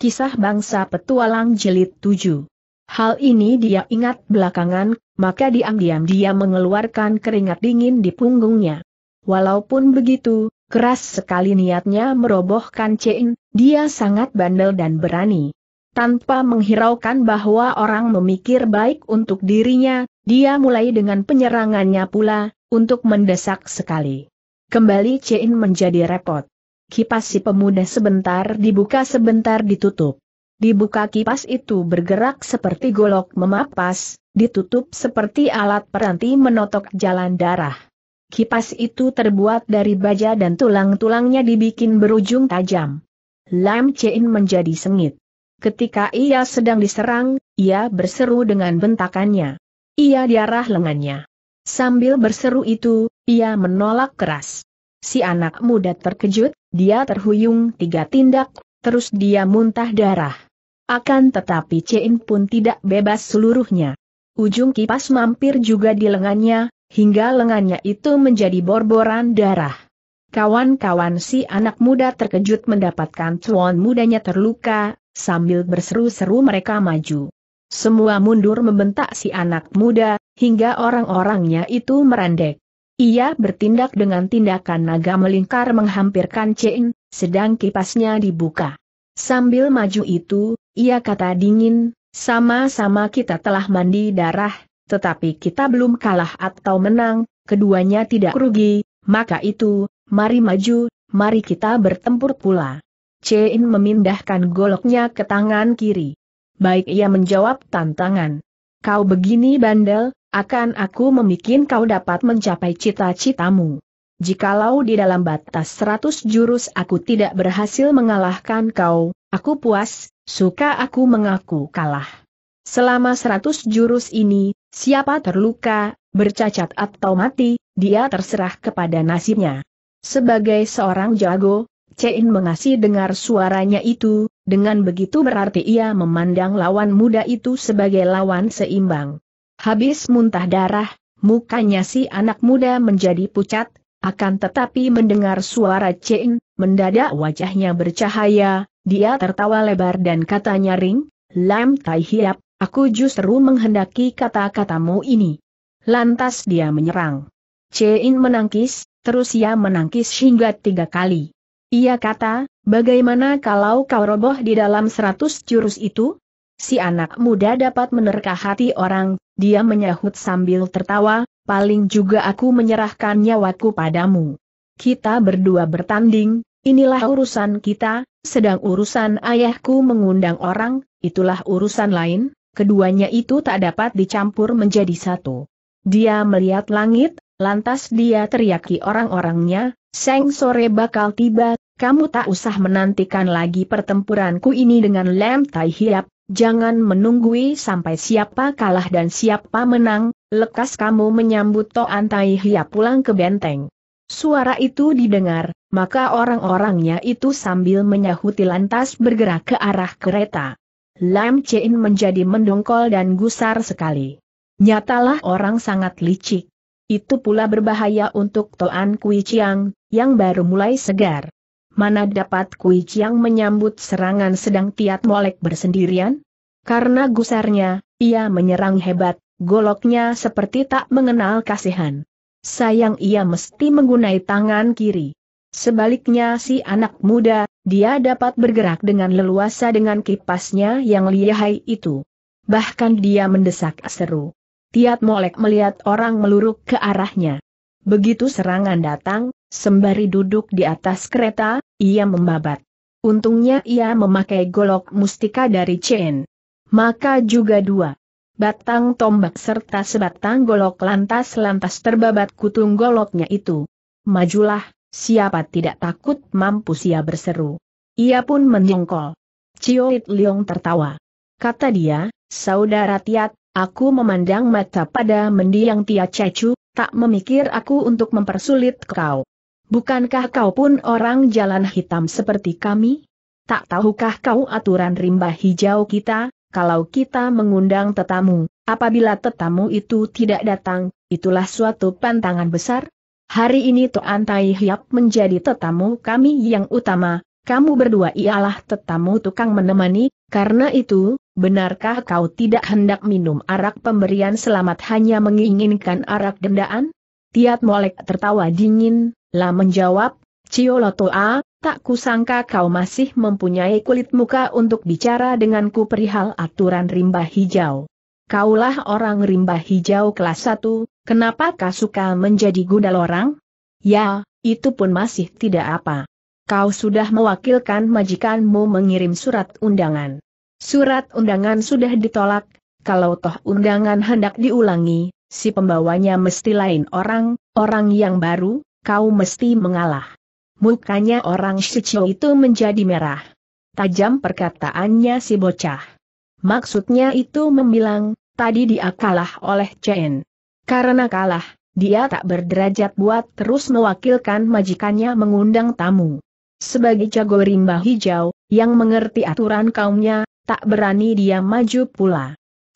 Kisah Bangsa Petualang Jelit 7 Hal ini dia ingat belakangan, maka diam-diam dia mengeluarkan keringat dingin di punggungnya. Walaupun begitu, keras sekali niatnya merobohkan Cein, dia sangat bandel dan berani. Tanpa menghiraukan bahwa orang memikir baik untuk dirinya, dia mulai dengan penyerangannya pula, untuk mendesak sekali. Kembali Cein menjadi repot kipas si pemuda sebentar dibuka sebentar ditutup. Dibuka kipas itu bergerak seperti golok memapas, ditutup seperti alat peranti menotok jalan darah. Kipas itu terbuat dari baja dan tulang-tulangnya dibikin berujung tajam. Lam Chein menjadi sengit. Ketika ia sedang diserang, ia berseru dengan bentakannya. Ia diarah lengannya. Sambil berseru itu, ia menolak keras. Si anak muda terkejut, dia terhuyung tiga tindak, terus dia muntah darah. Akan tetapi Cein pun tidak bebas seluruhnya. Ujung kipas mampir juga di lengannya, hingga lengannya itu menjadi borboran darah. Kawan-kawan si anak muda terkejut mendapatkan tuan mudanya terluka, sambil berseru-seru mereka maju. Semua mundur membentak si anak muda, hingga orang-orangnya itu merendek. Ia bertindak dengan tindakan naga melingkar menghampirkan Chen, sedang kipasnya dibuka. Sambil maju itu, ia kata dingin, sama-sama kita telah mandi darah, tetapi kita belum kalah atau menang, keduanya tidak rugi, maka itu, mari maju, mari kita bertempur pula. Chen memindahkan goloknya ke tangan kiri. Baik ia menjawab tantangan. Kau begini bandel, akan aku memikin kau dapat mencapai cita-citamu. Jikalau di dalam batas seratus jurus aku tidak berhasil mengalahkan kau, aku puas, suka aku mengaku kalah. Selama seratus jurus ini, siapa terluka, bercacat atau mati, dia terserah kepada nasibnya. Sebagai seorang jago, Cein mengasih dengar suaranya itu, dengan begitu berarti ia memandang lawan muda itu sebagai lawan seimbang. Habis muntah darah, mukanya si anak muda menjadi pucat, akan tetapi mendengar suara Ceng, mendadak wajahnya bercahaya, dia tertawa lebar dan katanya ring, Lam Tai Hiap, aku justru menghendaki kata-katamu ini. Lantas dia menyerang. Ceng menangkis, terus ia menangkis hingga tiga kali. Ia kata, bagaimana kalau kau roboh di dalam seratus jurus itu? Si anak muda dapat menerka hati orang, dia menyahut sambil tertawa, paling juga aku menyerahkan nyawaku padamu. Kita berdua bertanding, inilah urusan kita, sedang urusan ayahku mengundang orang, itulah urusan lain, keduanya itu tak dapat dicampur menjadi satu. Dia melihat langit, lantas dia teriaki orang-orangnya, Seng sore bakal tiba, kamu tak usah menantikan lagi pertempuranku ini dengan Lem Tai Hiap, jangan menunggui sampai siapa kalah dan siapa menang, lekas kamu menyambut Toan Tai Hia pulang ke benteng. Suara itu didengar, maka orang-orangnya itu sambil menyahuti lantas bergerak ke arah kereta. Lam Chein menjadi mendongkol dan gusar sekali. Nyatalah orang sangat licik. Itu pula berbahaya untuk Toan Kui Chiang, yang baru mulai segar mana dapat Kui Chiang menyambut serangan sedang Tiat Molek bersendirian? Karena gusarnya, ia menyerang hebat, goloknya seperti tak mengenal kasihan. Sayang ia mesti menggunai tangan kiri. Sebaliknya si anak muda, dia dapat bergerak dengan leluasa dengan kipasnya yang lihai itu. Bahkan dia mendesak seru. Tiat Molek melihat orang meluruk ke arahnya. Begitu serangan datang, Sembari duduk di atas kereta, ia membabat. Untungnya ia memakai golok mustika dari Chen. Maka juga dua. Batang tombak serta sebatang golok lantas-lantas terbabat kutung goloknya itu. Majulah, siapa tidak takut Mampu ia berseru. Ia pun menyongkol. Cioit Liong tertawa. Kata dia, saudara Tiat, aku memandang mata pada mendiang Tia Cecu, tak memikir aku untuk mempersulit kau. Bukankah kau pun orang jalan hitam seperti kami? Tak tahukah kau aturan rimba hijau kita, kalau kita mengundang tetamu, apabila tetamu itu tidak datang, itulah suatu pantangan besar? Hari ini tuan Tai Hiap menjadi tetamu kami yang utama, kamu berdua ialah tetamu tukang menemani, karena itu, benarkah kau tidak hendak minum arak pemberian selamat hanya menginginkan arak dendaan? Tiat Molek tertawa dingin, La menjawab, A, tak kusangka kau masih mempunyai kulit muka untuk bicara denganku perihal aturan rimba hijau. Kaulah orang rimba hijau kelas 1, kenapa kau suka menjadi gundal orang? Ya, itu pun masih tidak apa. Kau sudah mewakilkan majikanmu mengirim surat undangan. Surat undangan sudah ditolak, kalau toh undangan hendak diulangi, si pembawanya mesti lain orang, orang yang baru, kau mesti mengalah. Mukanya orang Shichio itu menjadi merah. Tajam perkataannya si bocah. Maksudnya itu membilang, tadi dia kalah oleh Chen. Karena kalah, dia tak berderajat buat terus mewakilkan majikannya mengundang tamu. Sebagai jago rimba hijau, yang mengerti aturan kaumnya, tak berani dia maju pula.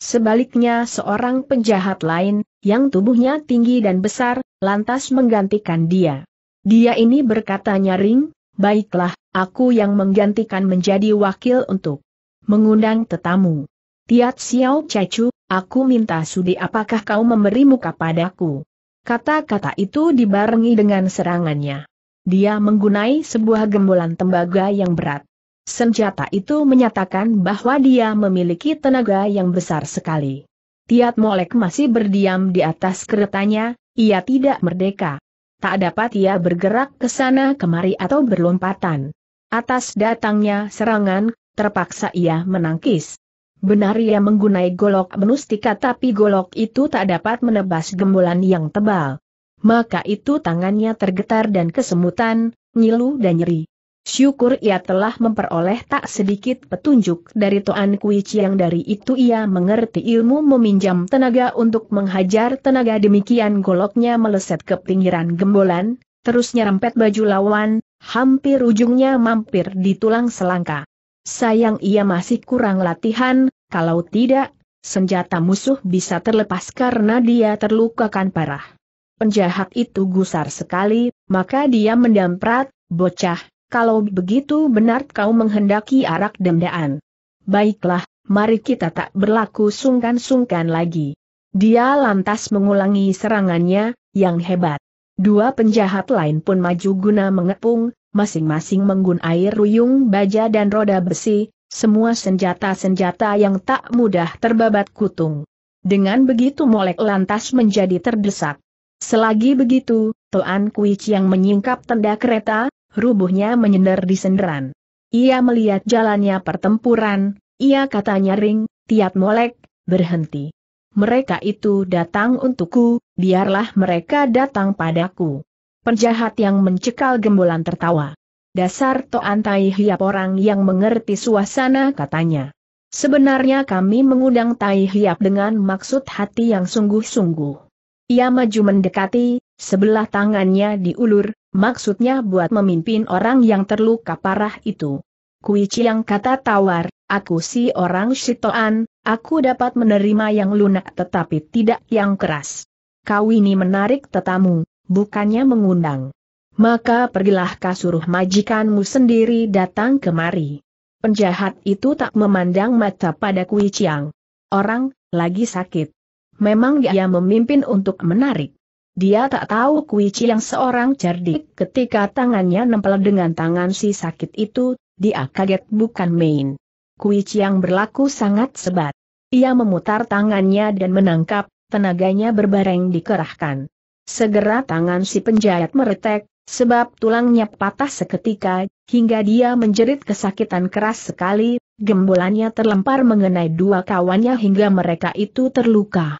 Sebaliknya seorang penjahat lain, yang tubuhnya tinggi dan besar, lantas menggantikan dia. Dia ini berkata nyaring, baiklah, aku yang menggantikan menjadi wakil untuk mengundang tetamu. Tiat Xiao Cacu, aku minta sudi apakah kau memberi muka padaku. Kata-kata itu dibarengi dengan serangannya. Dia menggunai sebuah gembolan tembaga yang berat. Senjata itu menyatakan bahwa dia memiliki tenaga yang besar sekali. Tiat Molek masih berdiam di atas keretanya, ia tidak merdeka. Tak dapat ia bergerak ke sana kemari atau berlompatan. Atas datangnya serangan, terpaksa ia menangkis. Benar ia menggunai golok menustika, tapi golok itu tak dapat menebas gembolan yang tebal. Maka itu tangannya tergetar dan kesemutan, ngilu dan nyeri. Syukur ia telah memperoleh tak sedikit petunjuk dari Toan Kui Chiang dari itu ia mengerti ilmu meminjam tenaga untuk menghajar tenaga demikian goloknya meleset ke pinggiran gembolan, terusnya rempet baju lawan, hampir ujungnya mampir di tulang selangka. Sayang ia masih kurang latihan, kalau tidak, senjata musuh bisa terlepas karena dia terlukakan parah. Penjahat itu gusar sekali, maka dia mendamprat, bocah, kalau begitu benar kau menghendaki arak dendaan. Baiklah, mari kita tak berlaku sungkan-sungkan lagi. Dia lantas mengulangi serangannya, yang hebat. Dua penjahat lain pun maju guna mengepung, masing-masing air ruyung baja dan roda besi, semua senjata-senjata yang tak mudah terbabat kutung. Dengan begitu Molek lantas menjadi terdesak. Selagi begitu, Toan Kuich yang menyingkap tenda kereta, rubuhnya menyender di senderan. Ia melihat jalannya pertempuran, ia katanya ring, tiap molek, berhenti. Mereka itu datang untukku, biarlah mereka datang padaku. Penjahat yang mencekal gembolan tertawa. Dasar toan tai Hiap orang yang mengerti suasana katanya. Sebenarnya kami mengundang Tai Hiap dengan maksud hati yang sungguh-sungguh. Ia maju mendekati, sebelah tangannya diulur, Maksudnya buat memimpin orang yang terluka parah itu. Kui Chiang kata tawar, aku si orang Shitoan, aku dapat menerima yang lunak tetapi tidak yang keras. Kau ini menarik tetamu, bukannya mengundang. Maka pergilah kasuruh majikanmu sendiri datang kemari. Penjahat itu tak memandang mata pada Kui Chiang. Orang, lagi sakit. Memang dia memimpin untuk menarik. Dia tak tahu Kui yang seorang cerdik ketika tangannya nempel dengan tangan si sakit itu, dia kaget bukan main. Kui yang berlaku sangat sebat. Ia memutar tangannya dan menangkap, tenaganya berbareng dikerahkan. Segera tangan si penjahat meretek, sebab tulangnya patah seketika, hingga dia menjerit kesakitan keras sekali, gembolannya terlempar mengenai dua kawannya hingga mereka itu terluka.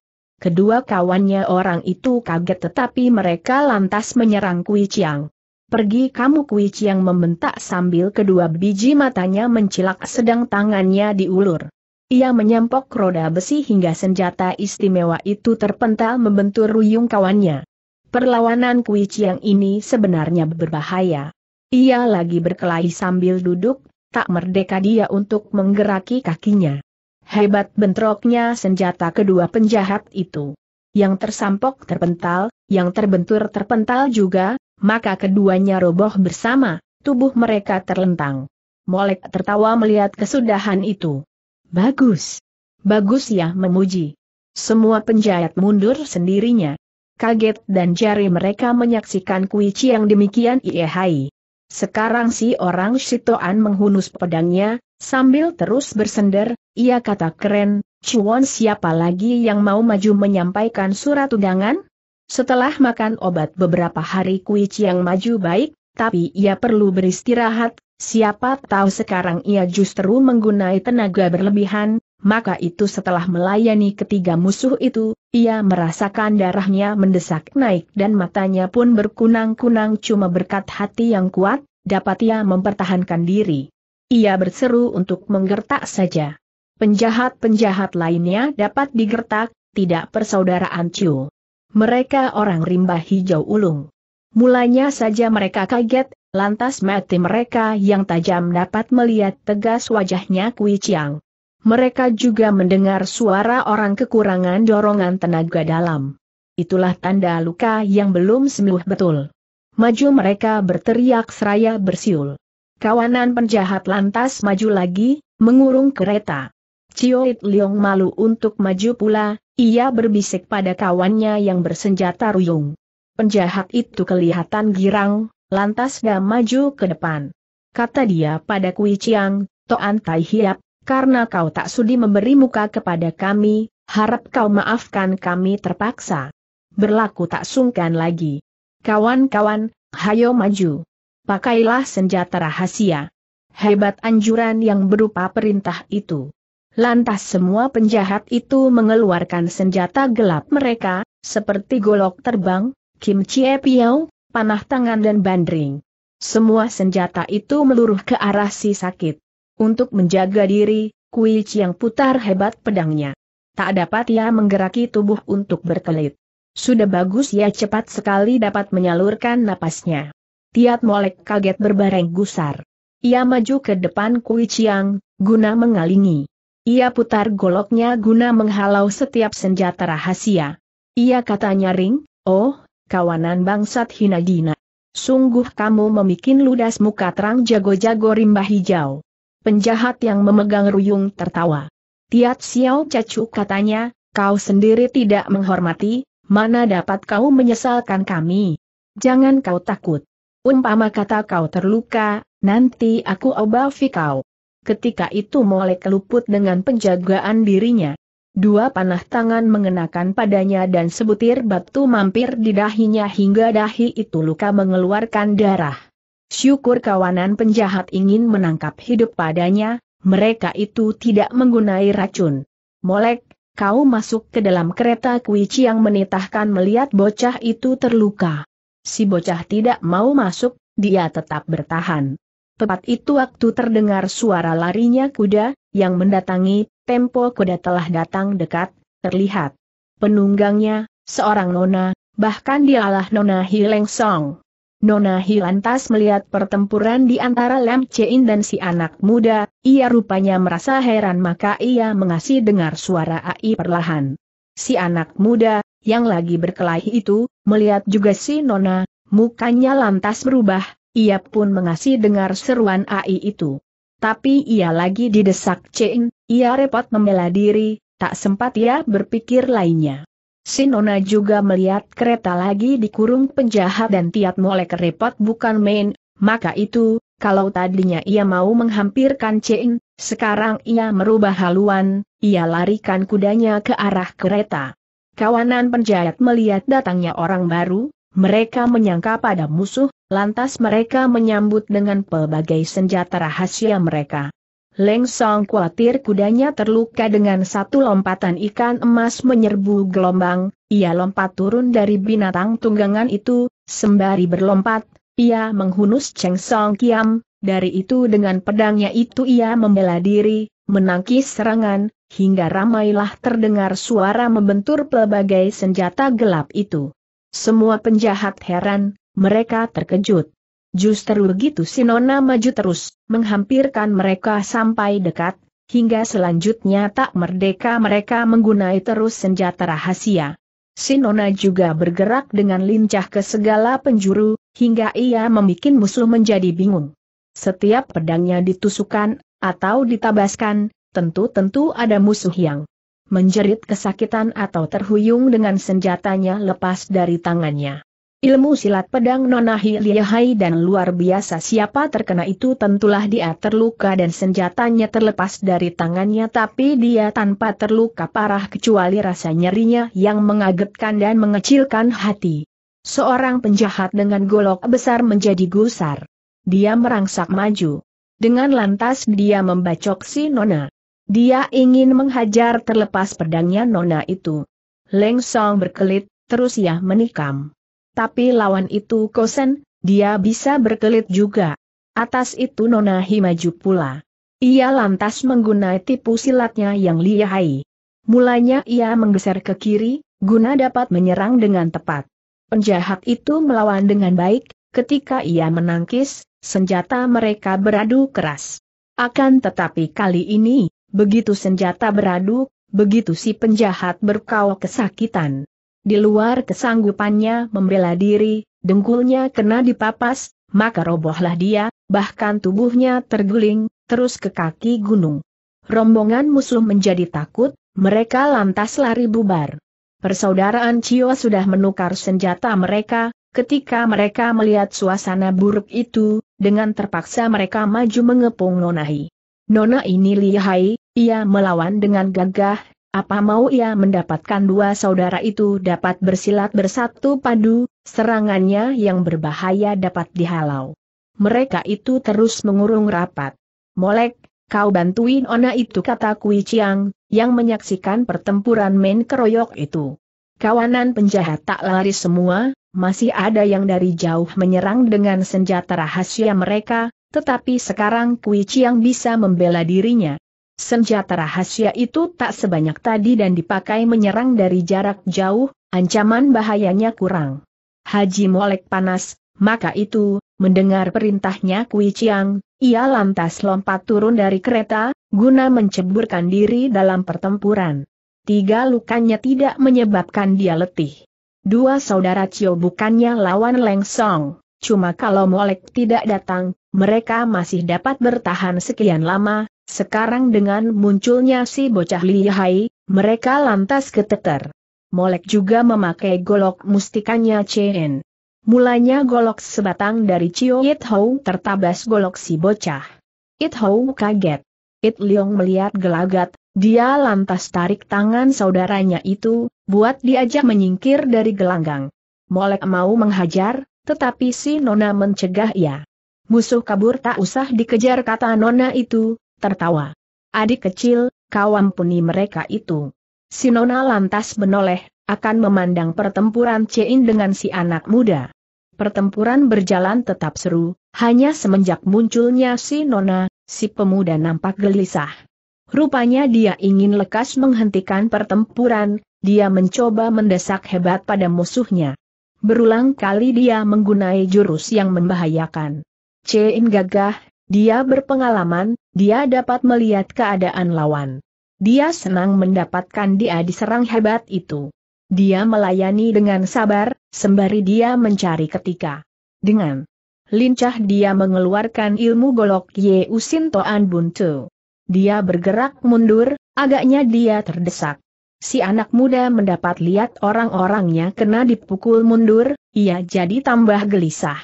Kedua kawannya orang itu kaget tetapi mereka lantas menyerang Kui Chiang. Pergi kamu Kui Chiang membentak sambil kedua biji matanya mencilak sedang tangannya diulur. Ia menyempok roda besi hingga senjata istimewa itu terpental membentur ruyung kawannya. Perlawanan Kui Chiang ini sebenarnya berbahaya. Ia lagi berkelahi sambil duduk, tak merdeka dia untuk menggeraki kakinya. Hebat bentroknya senjata kedua penjahat itu. Yang tersampok terpental, yang terbentur terpental juga, maka keduanya roboh bersama, tubuh mereka terlentang. Molek tertawa melihat kesudahan itu. Bagus. Bagus ya memuji. Semua penjahat mundur sendirinya. Kaget dan jari mereka menyaksikan kuici yang demikian iehai. Iya, Sekarang si orang Sitoan menghunus pedangnya, Sambil terus bersender, ia kata keren, Cuan siapa lagi yang mau maju menyampaikan surat undangan? Setelah makan obat beberapa hari Kui Chiang maju baik, tapi ia perlu beristirahat, siapa tahu sekarang ia justru menggunai tenaga berlebihan, maka itu setelah melayani ketiga musuh itu, ia merasakan darahnya mendesak naik dan matanya pun berkunang-kunang cuma berkat hati yang kuat, dapat ia mempertahankan diri. Ia berseru untuk menggertak saja. Penjahat-penjahat lainnya dapat digertak, tidak persaudaraan Ciu. Mereka orang rimba hijau ulung. Mulanya saja mereka kaget, lantas mati mereka yang tajam dapat melihat tegas wajahnya Kui Chiang. Mereka juga mendengar suara orang kekurangan dorongan tenaga dalam. Itulah tanda luka yang belum sembuh betul. Maju mereka berteriak seraya bersiul. Kawanan penjahat lantas maju lagi, mengurung kereta. Cio It Leong malu untuk maju pula, ia berbisik pada kawannya yang bersenjata ruyung. Penjahat itu kelihatan girang, lantas dia maju ke depan. Kata dia pada Kui Chiang, Toan Tai Hiap, karena kau tak sudi memberi muka kepada kami, harap kau maafkan kami terpaksa. Berlaku tak sungkan lagi. Kawan-kawan, hayo maju pakailah senjata rahasia. Hebat anjuran yang berupa perintah itu. Lantas semua penjahat itu mengeluarkan senjata gelap mereka, seperti golok terbang, Kim Chie Piao, panah tangan dan bandring. Semua senjata itu meluruh ke arah si sakit. Untuk menjaga diri, Kui Chiang putar hebat pedangnya. Tak dapat ia menggeraki tubuh untuk berkelit. Sudah bagus ia cepat sekali dapat menyalurkan napasnya. Tiat Molek kaget berbareng gusar. Ia maju ke depan Kui Chiang, guna mengalingi. Ia putar goloknya guna menghalau setiap senjata rahasia. Ia katanya ring, oh, kawanan bangsat hina dina. Sungguh kamu memikin ludas muka terang jago-jago rimba hijau. Penjahat yang memegang ruyung tertawa. Tiat Xiao Cacu katanya, kau sendiri tidak menghormati, mana dapat kau menyesalkan kami. Jangan kau takut. Umpama kata kau terluka, nanti aku obafi kau. Ketika itu Molek luput dengan penjagaan dirinya. Dua panah tangan mengenakan padanya dan sebutir batu mampir di dahinya hingga dahi itu luka mengeluarkan darah. Syukur kawanan penjahat ingin menangkap hidup padanya, mereka itu tidak menggunai racun. Molek, kau masuk ke dalam kereta kuici yang menitahkan melihat bocah itu terluka. Si bocah tidak mau masuk, dia tetap bertahan. Tepat itu waktu terdengar suara larinya kuda, yang mendatangi, tempo kuda telah datang dekat, terlihat. Penunggangnya, seorang nona, bahkan dialah nona Hileng Song. Nona Hi lantas melihat pertempuran di antara Lam Chein dan si anak muda, ia rupanya merasa heran maka ia mengasih dengar suara AI perlahan. Si anak muda, yang lagi berkelahi itu, melihat juga si Nona, mukanya lantas berubah, ia pun mengasih dengar seruan AI itu. Tapi ia lagi didesak Chen, ia repot membela diri, tak sempat ia berpikir lainnya. Si Nona juga melihat kereta lagi dikurung penjahat dan tiat mulai repot bukan main, maka itu, kalau tadinya ia mau menghampirkan Chen, sekarang ia merubah haluan, ia larikan kudanya ke arah kereta. Kawanan penjahat melihat datangnya orang baru, mereka menyangka pada musuh, lantas mereka menyambut dengan pelbagai senjata rahasia mereka. Leng Song khawatir kudanya terluka dengan satu lompatan ikan emas menyerbu gelombang, ia lompat turun dari binatang tunggangan itu, sembari berlompat, ia menghunus Cheng Song Kiam, dari itu dengan pedangnya itu ia membela diri, menangkis serangan, hingga ramailah terdengar suara membentur pelbagai senjata gelap itu. Semua penjahat heran, mereka terkejut. Justru begitu Sinona maju terus, menghampirkan mereka sampai dekat, hingga selanjutnya tak merdeka mereka menggunai terus senjata rahasia. Sinona juga bergerak dengan lincah ke segala penjuru, hingga ia memikin musuh menjadi bingung. Setiap pedangnya ditusukan, atau ditabaskan, tentu-tentu ada musuh yang menjerit kesakitan atau terhuyung dengan senjatanya lepas dari tangannya. Ilmu silat pedang nonahi lihai dan luar biasa siapa terkena itu tentulah dia terluka dan senjatanya terlepas dari tangannya tapi dia tanpa terluka parah kecuali rasa nyerinya yang mengagetkan dan mengecilkan hati. Seorang penjahat dengan golok besar menjadi gusar dia merangsak maju. Dengan lantas dia membacok si Nona. Dia ingin menghajar terlepas pedangnya Nona itu. Leng Song berkelit, terus ia menikam. Tapi lawan itu kosen, dia bisa berkelit juga. Atas itu Nona Hi maju pula. Ia lantas menggunai tipu silatnya yang lihai. Mulanya ia menggeser ke kiri, guna dapat menyerang dengan tepat. Penjahat itu melawan dengan baik, ketika ia menangkis, senjata mereka beradu keras. Akan tetapi kali ini, begitu senjata beradu, begitu si penjahat berkau kesakitan. Di luar kesanggupannya membela diri, dengkulnya kena dipapas, maka robohlah dia, bahkan tubuhnya terguling, terus ke kaki gunung. Rombongan musuh menjadi takut, mereka lantas lari bubar. Persaudaraan Cio sudah menukar senjata mereka, ketika mereka melihat suasana buruk itu, dengan terpaksa mereka maju mengepung Nonahi. Nona ini lihai, ia melawan dengan gagah, apa mau ia mendapatkan dua saudara itu dapat bersilat bersatu padu, serangannya yang berbahaya dapat dihalau. Mereka itu terus mengurung rapat. Molek, kau bantuin Ona itu kata Kui Chiang, yang menyaksikan pertempuran main keroyok itu. Kawanan penjahat tak lari semua, masih ada yang dari jauh menyerang dengan senjata rahasia mereka, tetapi sekarang Kui Chiang bisa membela dirinya. Senjata rahasia itu tak sebanyak tadi dan dipakai menyerang dari jarak jauh, ancaman bahayanya kurang. Haji Molek panas, maka itu, mendengar perintahnya Kui Chiang, ia lantas lompat turun dari kereta, guna menceburkan diri dalam pertempuran. Tiga lukanya tidak menyebabkan dia letih. Dua saudara Cio bukannya lawan Leng Song, cuma kalau Molek tidak datang, mereka masih dapat bertahan sekian lama, sekarang dengan munculnya si bocah lihai, mereka lantas keteter. Molek juga memakai golok mustikanya Chen. Mulanya golok sebatang dari Cio It Hou tertabas golok si bocah. It Hou kaget. It Leong melihat gelagat, dia lantas tarik tangan saudaranya itu, buat diajak menyingkir dari gelanggang. Molek mau menghajar, tetapi si Nona mencegah ia. Musuh kabur tak usah dikejar kata Nona itu, tertawa. Adik kecil, kau ampuni mereka itu. Si Nona lantas menoleh, akan memandang pertempuran Cein dengan si anak muda. Pertempuran berjalan tetap seru, hanya semenjak munculnya si Nona, si pemuda nampak gelisah. Rupanya dia ingin lekas menghentikan pertempuran, dia mencoba mendesak hebat pada musuhnya. Berulang kali dia menggunai jurus yang membahayakan. Cein gagah, dia berpengalaman, dia dapat melihat keadaan lawan. Dia senang mendapatkan dia diserang hebat itu. Dia melayani dengan sabar, sembari dia mencari ketika. Dengan lincah dia mengeluarkan ilmu golok Yeusin Toan Buntu. Dia bergerak mundur, agaknya dia terdesak. Si anak muda mendapat lihat orang-orangnya kena dipukul mundur, ia jadi tambah gelisah.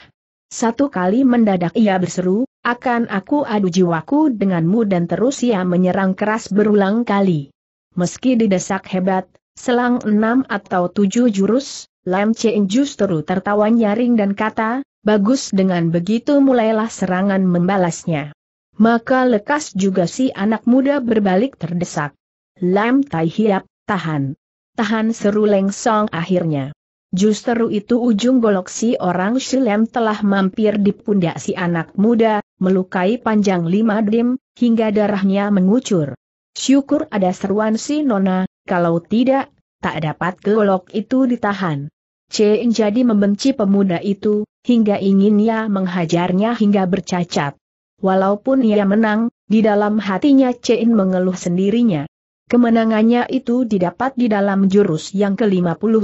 Satu kali mendadak ia berseru, akan aku adu jiwaku denganmu dan terus ia menyerang keras berulang kali. Meski didesak hebat, selang enam atau tujuh jurus, Lam Cheng justru tertawa nyaring dan kata, bagus dengan begitu mulailah serangan membalasnya maka lekas juga si anak muda berbalik terdesak. Lam Tai Hiap, tahan. Tahan seru Leng Song akhirnya. Justru itu ujung golok si orang Shilem telah mampir di pundak si anak muda, melukai panjang lima dim, hingga darahnya mengucur. Syukur ada seruan si Nona, kalau tidak, tak dapat golok itu ditahan. C jadi membenci pemuda itu, hingga inginnya menghajarnya hingga bercacat. Walaupun ia menang, di dalam hatinya Cein mengeluh sendirinya. Kemenangannya itu didapat di dalam jurus yang ke-51.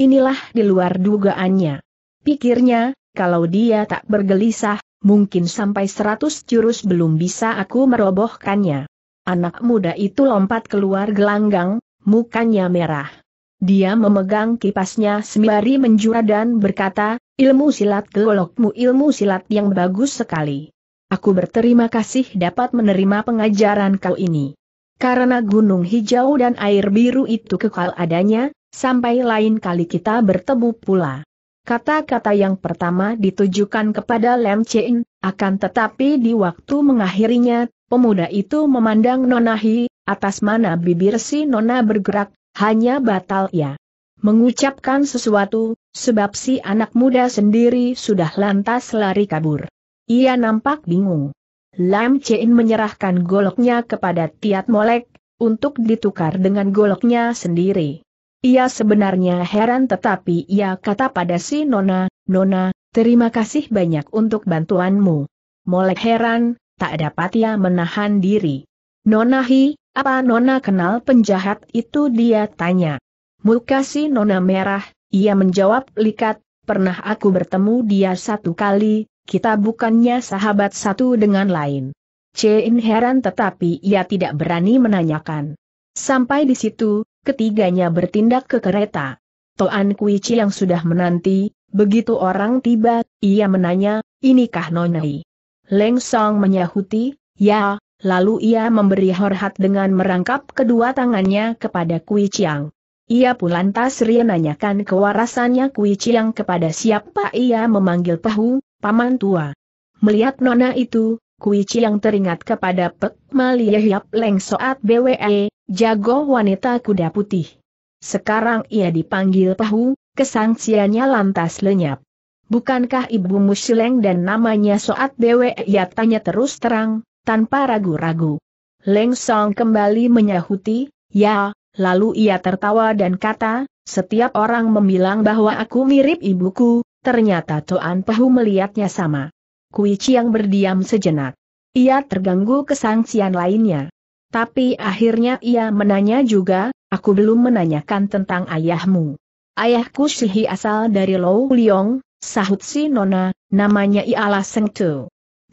Inilah di luar dugaannya. Pikirnya, kalau dia tak bergelisah, mungkin sampai seratus jurus belum bisa aku merobohkannya. Anak muda itu lompat keluar gelanggang, mukanya merah. Dia memegang kipasnya sembari menjura dan berkata, ilmu silat gelokmu ilmu silat yang bagus sekali. Aku berterima kasih dapat menerima pengajaran kau ini. Karena gunung hijau dan air biru itu kekal adanya, sampai lain kali kita bertemu pula. Kata-kata yang pertama ditujukan kepada Lem Chen, akan tetapi di waktu mengakhirinya, pemuda itu memandang Nonahi, atas mana bibir si Nona bergerak, hanya batal ya. Mengucapkan sesuatu, sebab si anak muda sendiri sudah lantas lari kabur. Ia nampak bingung. Lam Chein menyerahkan goloknya kepada Tiat Molek, untuk ditukar dengan goloknya sendiri. Ia sebenarnya heran tetapi ia kata pada si Nona, Nona, terima kasih banyak untuk bantuanmu. Molek heran, tak dapat ia menahan diri. Nona Hi, apa Nona kenal penjahat itu dia tanya. Muka si Nona merah, ia menjawab likat, pernah aku bertemu dia satu kali, kita bukannya sahabat satu dengan lain. Che heran tetapi ia tidak berani menanyakan. Sampai di situ, ketiganya bertindak ke kereta. Toan Kuichi yang sudah menanti, begitu orang tiba, ia menanya, inikah Nonai? Leng Song menyahuti, ya, lalu ia memberi horhat dengan merangkap kedua tangannya kepada Kui Chiang. Ia pun lantas ria nanyakan kewarasannya Kui Chiang kepada siapa ia memanggil Pahu, Paman Tua. Melihat nona itu, Kuici yang teringat kepada Pek Maliahyap Leng Soat BWE, jago wanita kuda putih. Sekarang ia dipanggil Pahu, kesangsiannya lantas lenyap. Bukankah ibu Musileng dan namanya Soat BWE ia tanya terus terang, tanpa ragu-ragu. Leng Song kembali menyahuti, ya, lalu ia tertawa dan kata, setiap orang memilang bahwa aku mirip ibuku, Ternyata Toan Pehu melihatnya sama. Kui Chiang berdiam sejenak. Ia terganggu kesangsian lainnya. Tapi akhirnya ia menanya juga, aku belum menanyakan tentang ayahmu. Ayahku Shihi asal dari Lou Liong, sahut si Nona, namanya ialah Seng Tu.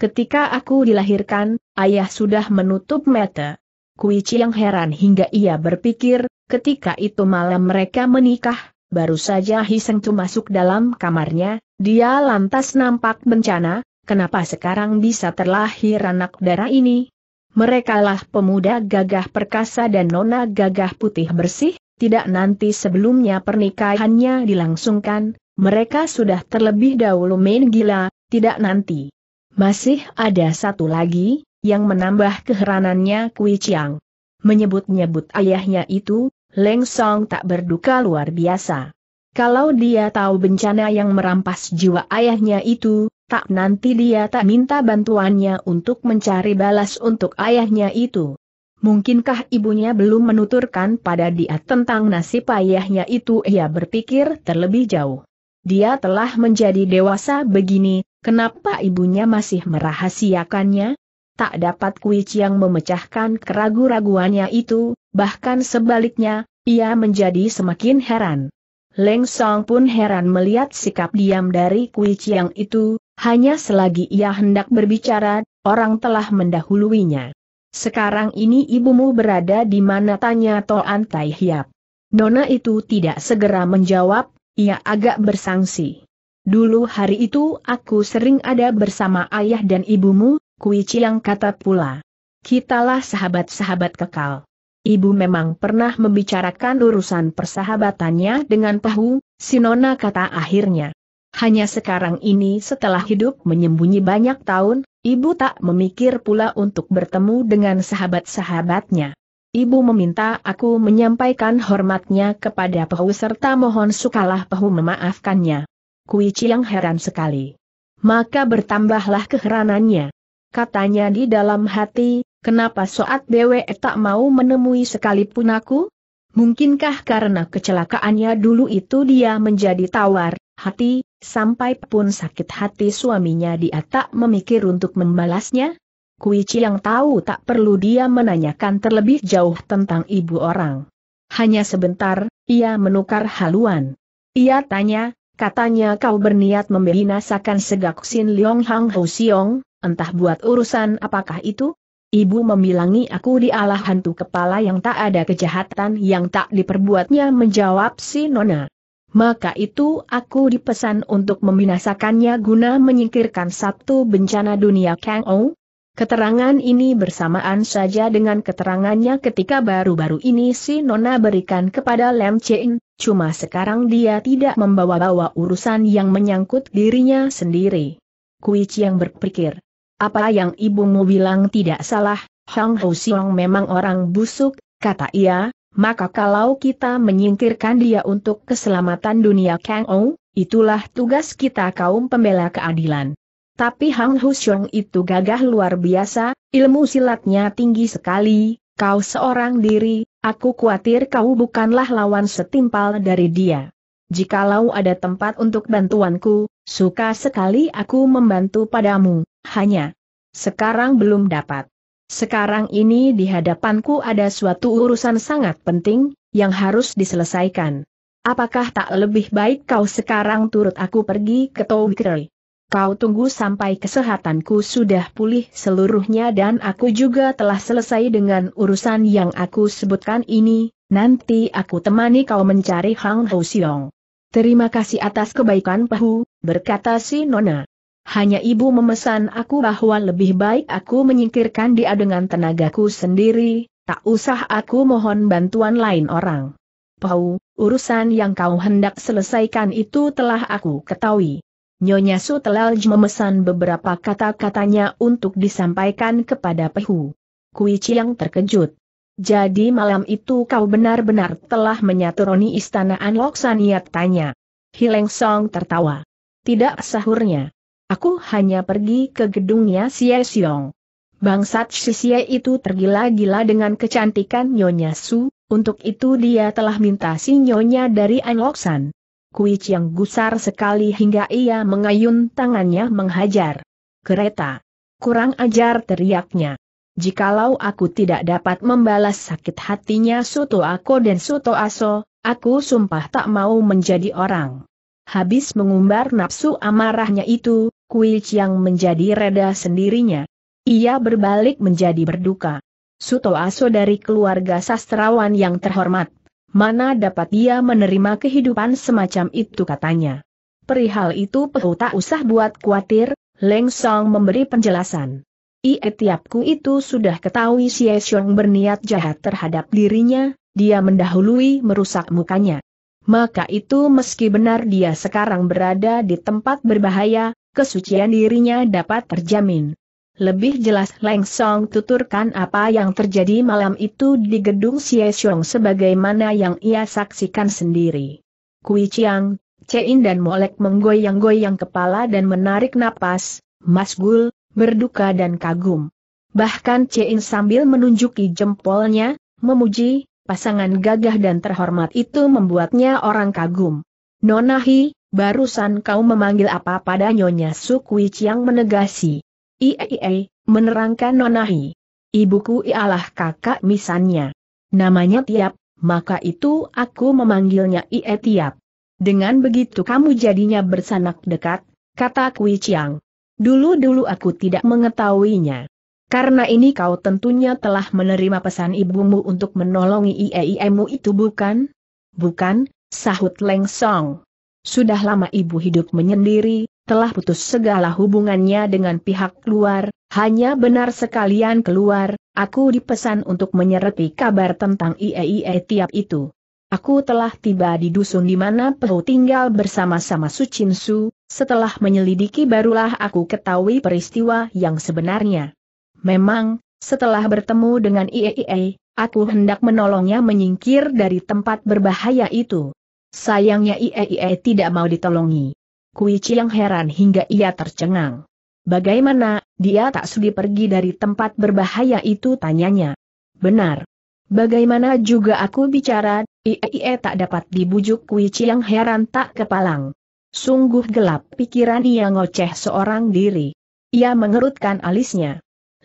Ketika aku dilahirkan, ayah sudah menutup mata. Kui Chiang heran hingga ia berpikir, ketika itu malam mereka menikah, Baru saja Hiseng Tu masuk dalam kamarnya, dia lantas nampak bencana, kenapa sekarang bisa terlahir anak darah ini? Merekalah pemuda gagah perkasa dan nona gagah putih bersih, tidak nanti sebelumnya pernikahannya dilangsungkan, mereka sudah terlebih dahulu main gila, tidak nanti. Masih ada satu lagi, yang menambah keheranannya Kui Chiang. Menyebut-nyebut ayahnya itu, Leng Song tak berduka luar biasa. Kalau dia tahu bencana yang merampas jiwa ayahnya itu, tak nanti dia tak minta bantuannya untuk mencari balas untuk ayahnya itu. Mungkinkah ibunya belum menuturkan pada dia tentang nasib ayahnya itu ia berpikir terlebih jauh. Dia telah menjadi dewasa begini, kenapa ibunya masih merahasiakannya? tak dapat Kui Chiang memecahkan keragu-raguannya itu, bahkan sebaliknya, ia menjadi semakin heran. Leng Song pun heran melihat sikap diam dari Kui Chiang itu, hanya selagi ia hendak berbicara, orang telah mendahuluinya. Sekarang ini ibumu berada di mana tanya Toan Tai Hiap. Nona itu tidak segera menjawab, ia agak bersangsi. Dulu hari itu aku sering ada bersama ayah dan ibumu, Kui Chiang kata pula. Kitalah sahabat-sahabat kekal. Ibu memang pernah membicarakan urusan persahabatannya dengan Pahu, Sinona kata akhirnya. Hanya sekarang ini setelah hidup menyembunyi banyak tahun, ibu tak memikir pula untuk bertemu dengan sahabat-sahabatnya. Ibu meminta aku menyampaikan hormatnya kepada Pahu serta mohon sukalah Pahu memaafkannya. Kui Chiang heran sekali. Maka bertambahlah keheranannya katanya di dalam hati, kenapa Soat dewe tak mau menemui sekalipun aku? Mungkinkah karena kecelakaannya dulu itu dia menjadi tawar hati, sampai pun sakit hati suaminya dia tak memikir untuk membalasnya? Kuici yang tahu tak perlu dia menanyakan terlebih jauh tentang ibu orang. Hanya sebentar, ia menukar haluan. Ia tanya, katanya kau berniat membinasakan segak Sin Leong Hang Ho Siong, entah buat urusan apakah itu? Ibu memilangi aku di Allah hantu kepala yang tak ada kejahatan yang tak diperbuatnya menjawab si Nona. Maka itu aku dipesan untuk membinasakannya guna menyingkirkan Sabtu bencana dunia Kang Ou. Keterangan ini bersamaan saja dengan keterangannya ketika baru-baru ini si Nona berikan kepada Lem Chen, cuma sekarang dia tidak membawa-bawa urusan yang menyangkut dirinya sendiri. Kui yang berpikir, apa yang ibumu bilang tidak salah, Hang Ho Siong memang orang busuk, kata ia, maka kalau kita menyingkirkan dia untuk keselamatan dunia Kang Ou, itulah tugas kita kaum pembela keadilan. Tapi Hang Hushong Siong itu gagah luar biasa, ilmu silatnya tinggi sekali, kau seorang diri, aku khawatir kau bukanlah lawan setimpal dari dia. Jikalau ada tempat untuk bantuanku, suka sekali aku membantu padamu. Hanya sekarang belum dapat. Sekarang ini di hadapanku ada suatu urusan sangat penting, yang harus diselesaikan. Apakah tak lebih baik kau sekarang turut aku pergi ke Tawikri? Kau tunggu sampai kesehatanku sudah pulih seluruhnya dan aku juga telah selesai dengan urusan yang aku sebutkan ini, nanti aku temani kau mencari Hang Housiong. Terima kasih atas kebaikan Pahu, berkata si Nona. Hanya ibu memesan aku bahwa lebih baik aku menyingkirkan dia dengan tenagaku sendiri, tak usah aku mohon bantuan lain orang. Pau, urusan yang kau hendak selesaikan itu telah aku ketahui. Nyonya Sutelaj memesan beberapa kata-katanya untuk disampaikan kepada Pehu. Kui yang terkejut. Jadi malam itu kau benar-benar telah menyaturoni istana Anloksaniat tanya. Hileng Song tertawa. Tidak sahurnya. Aku hanya pergi ke gedungnya Xie Xiong. Bangsat Xie itu tergila-gila dengan kecantikan Nyonya Su, untuk itu dia telah minta si Nyonya dari Anloksan. Kuic yang gusar sekali hingga ia mengayun tangannya menghajar. Kereta. Kurang ajar teriaknya. Jikalau aku tidak dapat membalas sakit hatinya Soto Ako dan Soto Aso, aku sumpah tak mau menjadi orang. Habis mengumbar nafsu amarahnya itu, Kui Chiang menjadi reda sendirinya. Ia berbalik menjadi berduka. Suto Aso dari keluarga sastrawan yang terhormat. Mana dapat dia menerima kehidupan semacam itu katanya. Perihal itu Pehu tak usah buat khawatir, Leng Song memberi penjelasan. Ie tiapku itu sudah ketahui Xie Xiong berniat jahat terhadap dirinya, dia mendahului merusak mukanya maka itu meski benar dia sekarang berada di tempat berbahaya, kesucian dirinya dapat terjamin. Lebih jelas Leng Song tuturkan apa yang terjadi malam itu di gedung Xie Xiong sebagaimana yang ia saksikan sendiri. Kui Chiang, Cein dan Molek menggoyang-goyang kepala dan menarik napas, masgul, berduka dan kagum. Bahkan Cein sambil menunjuki jempolnya, memuji, pasangan gagah dan terhormat itu membuatnya orang kagum. Nonahi, barusan kau memanggil apa pada Nyonya Sukui yang menegasi. Iee, menerangkan Nonahi. Ibuku ialah kakak misannya. Namanya Tiap, maka itu aku memanggilnya Ie Tiap. Dengan begitu kamu jadinya bersanak dekat, kata Kui Chiang. Dulu-dulu aku tidak mengetahuinya. Karena ini kau tentunya telah menerima pesan ibumu untuk menolongi IEIMU itu bukan? Bukan, sahut Leng Song. Sudah lama ibu hidup menyendiri, telah putus segala hubungannya dengan pihak luar, hanya benar sekalian keluar, aku dipesan untuk menyereti kabar tentang IEIE tiap itu. Aku telah tiba di dusun di mana Pehu tinggal bersama-sama Su Chin Su, setelah menyelidiki barulah aku ketahui peristiwa yang sebenarnya. Memang, setelah bertemu dengan IEIE, aku hendak menolongnya menyingkir dari tempat berbahaya itu. Sayangnya IEIE tidak mau ditolongi. Kui Chiang heran hingga ia tercengang. Bagaimana, dia tak sudi pergi dari tempat berbahaya itu tanyanya. Benar. Bagaimana juga aku bicara, IEIE tak dapat dibujuk Kui Chiang heran tak kepalang. Sungguh gelap pikiran ia ngoceh seorang diri. Ia mengerutkan alisnya.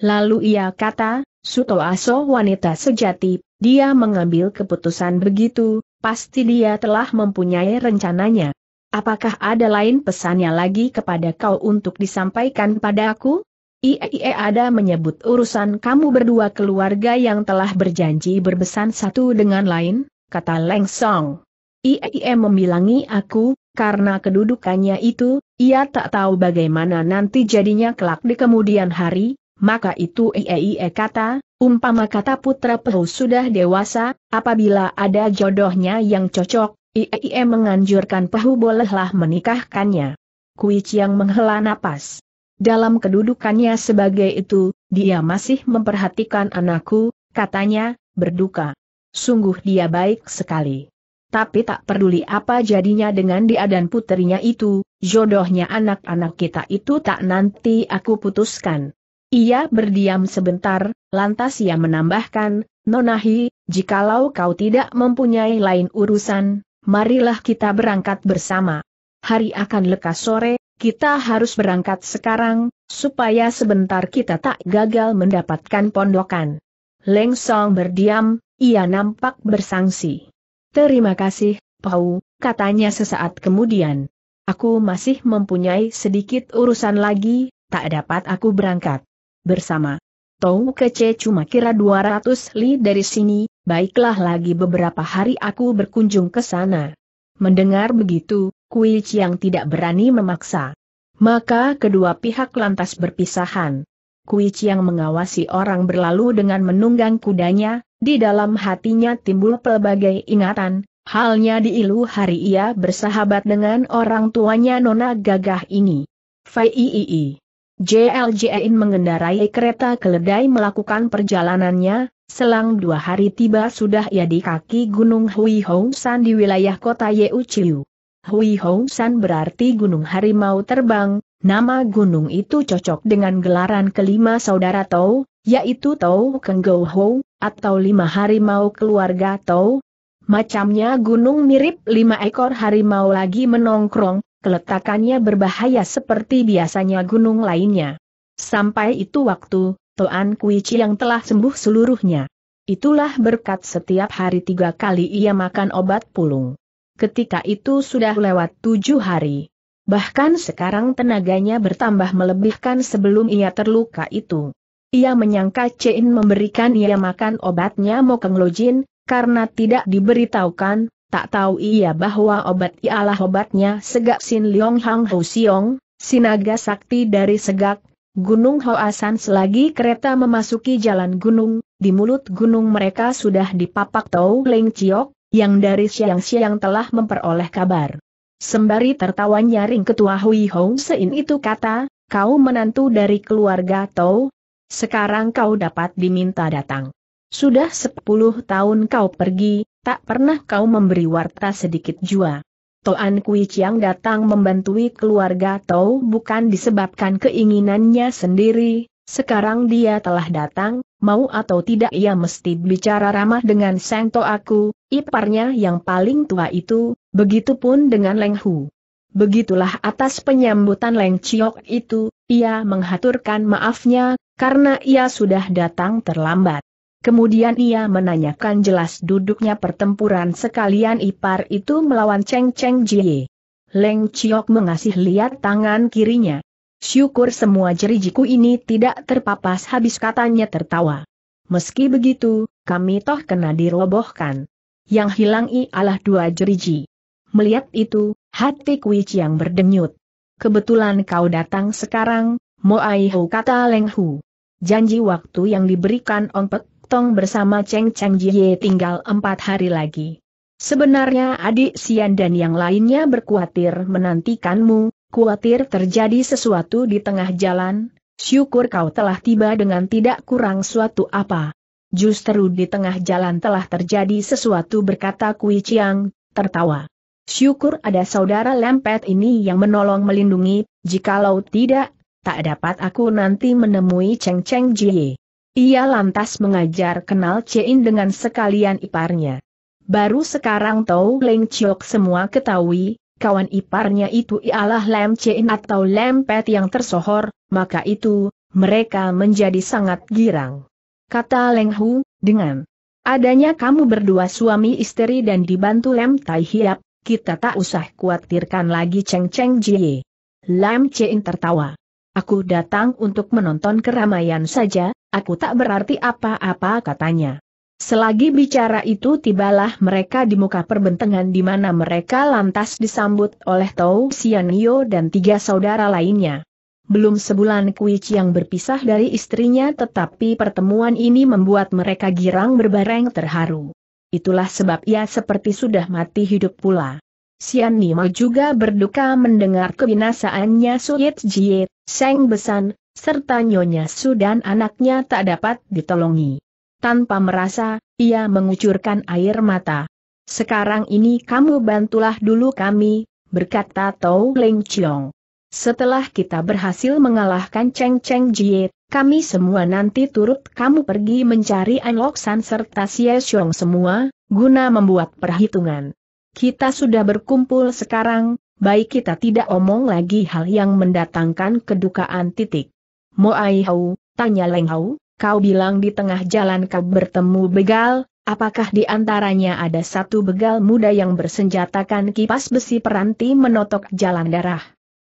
Lalu ia kata, Suto Aso wanita sejati, dia mengambil keputusan begitu, pasti dia telah mempunyai rencananya. Apakah ada lain pesannya lagi kepada kau untuk disampaikan padaku? Ie ada menyebut urusan kamu berdua keluarga yang telah berjanji berbesan satu dengan lain, kata Leng Song. IEE membilangi aku, karena kedudukannya itu, ia tak tahu bagaimana nanti jadinya kelak di kemudian hari, maka itu Iee kata, umpama kata putra Pehu sudah dewasa, apabila ada jodohnya yang cocok, Iee menganjurkan Pehu bolehlah menikahkannya. Kui yang menghela napas. Dalam kedudukannya sebagai itu, dia masih memperhatikan anakku, katanya, berduka. Sungguh dia baik sekali. Tapi tak peduli apa jadinya dengan dia dan puterinya itu, jodohnya anak-anak kita itu tak nanti aku putuskan. Ia berdiam sebentar, lantas ia menambahkan, Nonahi, jikalau kau tidak mempunyai lain urusan, marilah kita berangkat bersama. Hari akan lekas sore, kita harus berangkat sekarang, supaya sebentar kita tak gagal mendapatkan pondokan. Leng Song berdiam, ia nampak bersangsi. Terima kasih, Pau, katanya sesaat kemudian. Aku masih mempunyai sedikit urusan lagi, tak dapat aku berangkat bersama. Tau Kece cuma kira 200 li dari sini, baiklah lagi beberapa hari aku berkunjung ke sana. Mendengar begitu, Kui Chiang tidak berani memaksa. Maka kedua pihak lantas berpisahan. Kui Chiang mengawasi orang berlalu dengan menunggang kudanya, di dalam hatinya timbul pelbagai ingatan, halnya di ilu hari ia bersahabat dengan orang tuanya Nona Gagah ini. Fai -i -i. JLJN mengendarai kereta keledai melakukan perjalanannya, selang dua hari tiba sudah ia di kaki Gunung Hui Hong San di wilayah kota Yeu Chiu. Hui Hong San berarti Gunung Harimau Terbang, nama gunung itu cocok dengan gelaran kelima saudara Tau, yaitu Tau Kenggou Hou, atau lima harimau keluarga Tau. Macamnya gunung mirip lima ekor harimau lagi menongkrong, keletakannya berbahaya seperti biasanya gunung lainnya. Sampai itu waktu, Toan Kuici yang telah sembuh seluruhnya. Itulah berkat setiap hari tiga kali ia makan obat pulung. Ketika itu sudah lewat tujuh hari. Bahkan sekarang tenaganya bertambah melebihkan sebelum ia terluka itu. Ia menyangka Cein memberikan ia makan obatnya Mokeng Lojin, karena tidak diberitahukan, tak tahu ia bahwa obat ialah obatnya Segak Sin liong Hang Ho Siong, Sinaga Sakti dari Segak, Gunung asan. selagi kereta memasuki jalan gunung, di mulut gunung mereka sudah dipapak Tau Leng Ciok, yang dari siang-siang telah memperoleh kabar. Sembari tertawa nyaring ketua Hui Hong Sein itu kata, kau menantu dari keluarga Tau, sekarang kau dapat diminta datang. Sudah sepuluh tahun kau pergi, tak pernah kau memberi warta sedikit jua. Toan Kui Chiang datang membantui keluarga Tau bukan disebabkan keinginannya sendiri, sekarang dia telah datang, mau atau tidak ia mesti bicara ramah dengan Sang To aku, iparnya yang paling tua itu, begitupun dengan Leng Hu. Begitulah atas penyambutan Leng Chiok itu, ia menghaturkan maafnya, karena ia sudah datang terlambat. Kemudian ia menanyakan jelas duduknya pertempuran sekalian ipar itu melawan Cheng Cheng Jie. Leng Chiok mengasih lihat tangan kirinya. Syukur semua jerijiku ini tidak terpapas habis katanya tertawa. Meski begitu, kami toh kena dirobohkan. Yang hilang ialah dua jeriji. Melihat itu, hati Kui yang berdenyut. Kebetulan kau datang sekarang, Moai kata Leng Hu. Janji waktu yang diberikan Ong Pek Tong bersama Cheng Chengjie Jie tinggal empat hari lagi. Sebenarnya adik Sian dan yang lainnya berkuatir menantikanmu, kuatir terjadi sesuatu di tengah jalan, syukur kau telah tiba dengan tidak kurang suatu apa. Justru di tengah jalan telah terjadi sesuatu berkata Kui Chiang, tertawa. Syukur ada saudara lempet ini yang menolong melindungi, jikalau tidak, tak dapat aku nanti menemui Cheng Cheng Jie. Ia lantas mengajar kenal Cein dengan sekalian iparnya. Baru sekarang Tau Leng Chok semua ketahui, kawan iparnya itu ialah Lem Cein atau Lem Pet yang tersohor, maka itu, mereka menjadi sangat girang. Kata Leng Hu, dengan adanya kamu berdua suami istri dan dibantu Lem Tai Hiap, kita tak usah khawatirkan lagi Cheng Cheng Jie. Lam Chein tertawa. Aku datang untuk menonton keramaian saja, aku tak berarti apa-apa katanya. Selagi bicara itu tibalah mereka di muka perbentengan di mana mereka lantas disambut oleh Tau Sianio dan tiga saudara lainnya. Belum sebulan Kui yang berpisah dari istrinya tetapi pertemuan ini membuat mereka girang berbareng terharu. Itulah sebab ia seperti sudah mati hidup pula. Sian Nima juga berduka mendengar kebinasaannya Suyet Jiet, Seng Besan, serta Nyonya Su dan anaknya tak dapat ditolongi. Tanpa merasa, ia mengucurkan air mata. Sekarang ini kamu bantulah dulu kami, berkata Tau Leng Chiong. Setelah kita berhasil mengalahkan Cheng Cheng Jie, kami semua nanti turut kamu pergi mencari An San serta Xie Xiong semua, guna membuat perhitungan. Kita sudah berkumpul sekarang, baik kita tidak omong lagi hal yang mendatangkan kedukaan titik. Ai Hau, tanya Leng Hau, kau bilang di tengah jalan kau bertemu begal, apakah di antaranya ada satu begal muda yang bersenjatakan kipas besi peranti menotok jalan darah?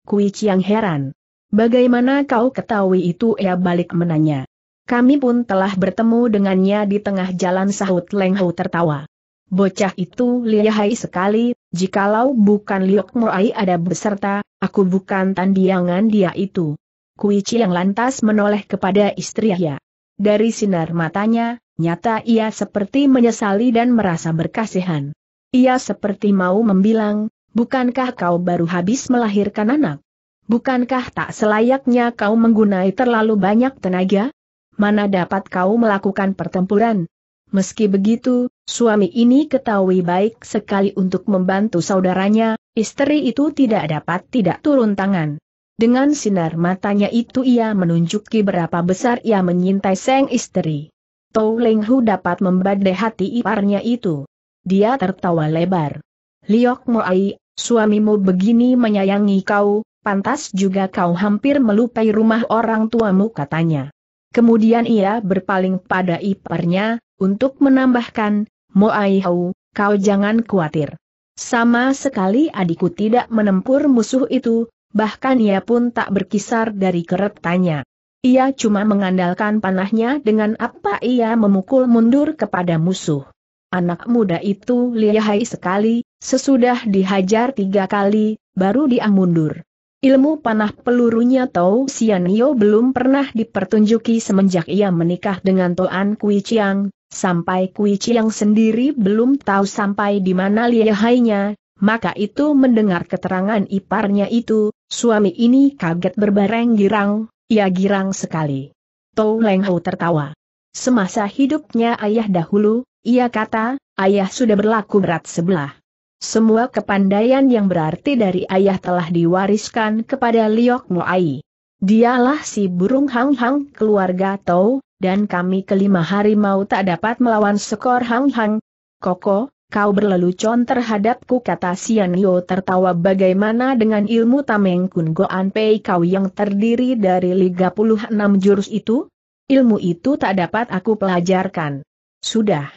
Kui Chiang heran. Bagaimana kau ketahui itu ia balik menanya. Kami pun telah bertemu dengannya di tengah jalan sahut Leng Hau tertawa. Bocah itu lihai sekali, jikalau bukan Liok Moai ada beserta, aku bukan tandiangan dia itu. Kuici yang lantas menoleh kepada istri Yahya. Dari sinar matanya, nyata ia seperti menyesali dan merasa berkasihan. Ia seperti mau membilang, bukankah kau baru habis melahirkan anak? Bukankah tak selayaknya kau menggunai terlalu banyak tenaga? Mana dapat kau melakukan pertempuran? Meski begitu, suami ini ketahui baik sekali untuk membantu saudaranya, istri itu tidak dapat tidak turun tangan. Dengan sinar matanya itu ia menunjuki berapa besar ia menyintai sang istri. Tou Leng Hu dapat membadai hati iparnya itu. Dia tertawa lebar. Liok Moai, suamimu begini menyayangi kau, pantas juga kau hampir melupai rumah orang tuamu katanya. Kemudian ia berpaling pada iparnya, untuk menambahkan, Moai Hau, kau jangan khawatir. Sama sekali adikku tidak menempur musuh itu, bahkan ia pun tak berkisar dari keretanya. Ia cuma mengandalkan panahnya dengan apa ia memukul mundur kepada musuh. Anak muda itu lihai sekali, sesudah dihajar tiga kali, baru dia mundur. Ilmu panah pelurunya Tau Sianio belum pernah dipertunjuki semenjak ia menikah dengan Toan Kui Chiang, sampai Kui Chiang sendiri belum tahu sampai di mana lihainya, maka itu mendengar keterangan iparnya itu, Suami ini kaget berbareng girang, ia girang sekali. Tou Leng Ho tertawa. Semasa hidupnya ayah dahulu, ia kata, ayah sudah berlaku berat sebelah. Semua kepandaian yang berarti dari ayah telah diwariskan kepada Liok Moai. Dialah si burung hang-hang keluarga Tou, dan kami kelima harimau tak dapat melawan skor hang-hang. Koko, kau berlelucon terhadapku kata Sian Yo tertawa bagaimana dengan ilmu Tameng Kun Goan Pei kau yang terdiri dari enam jurus itu? Ilmu itu tak dapat aku pelajarkan. Sudah.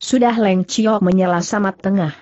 Sudah Leng Chio menyela samat tengah.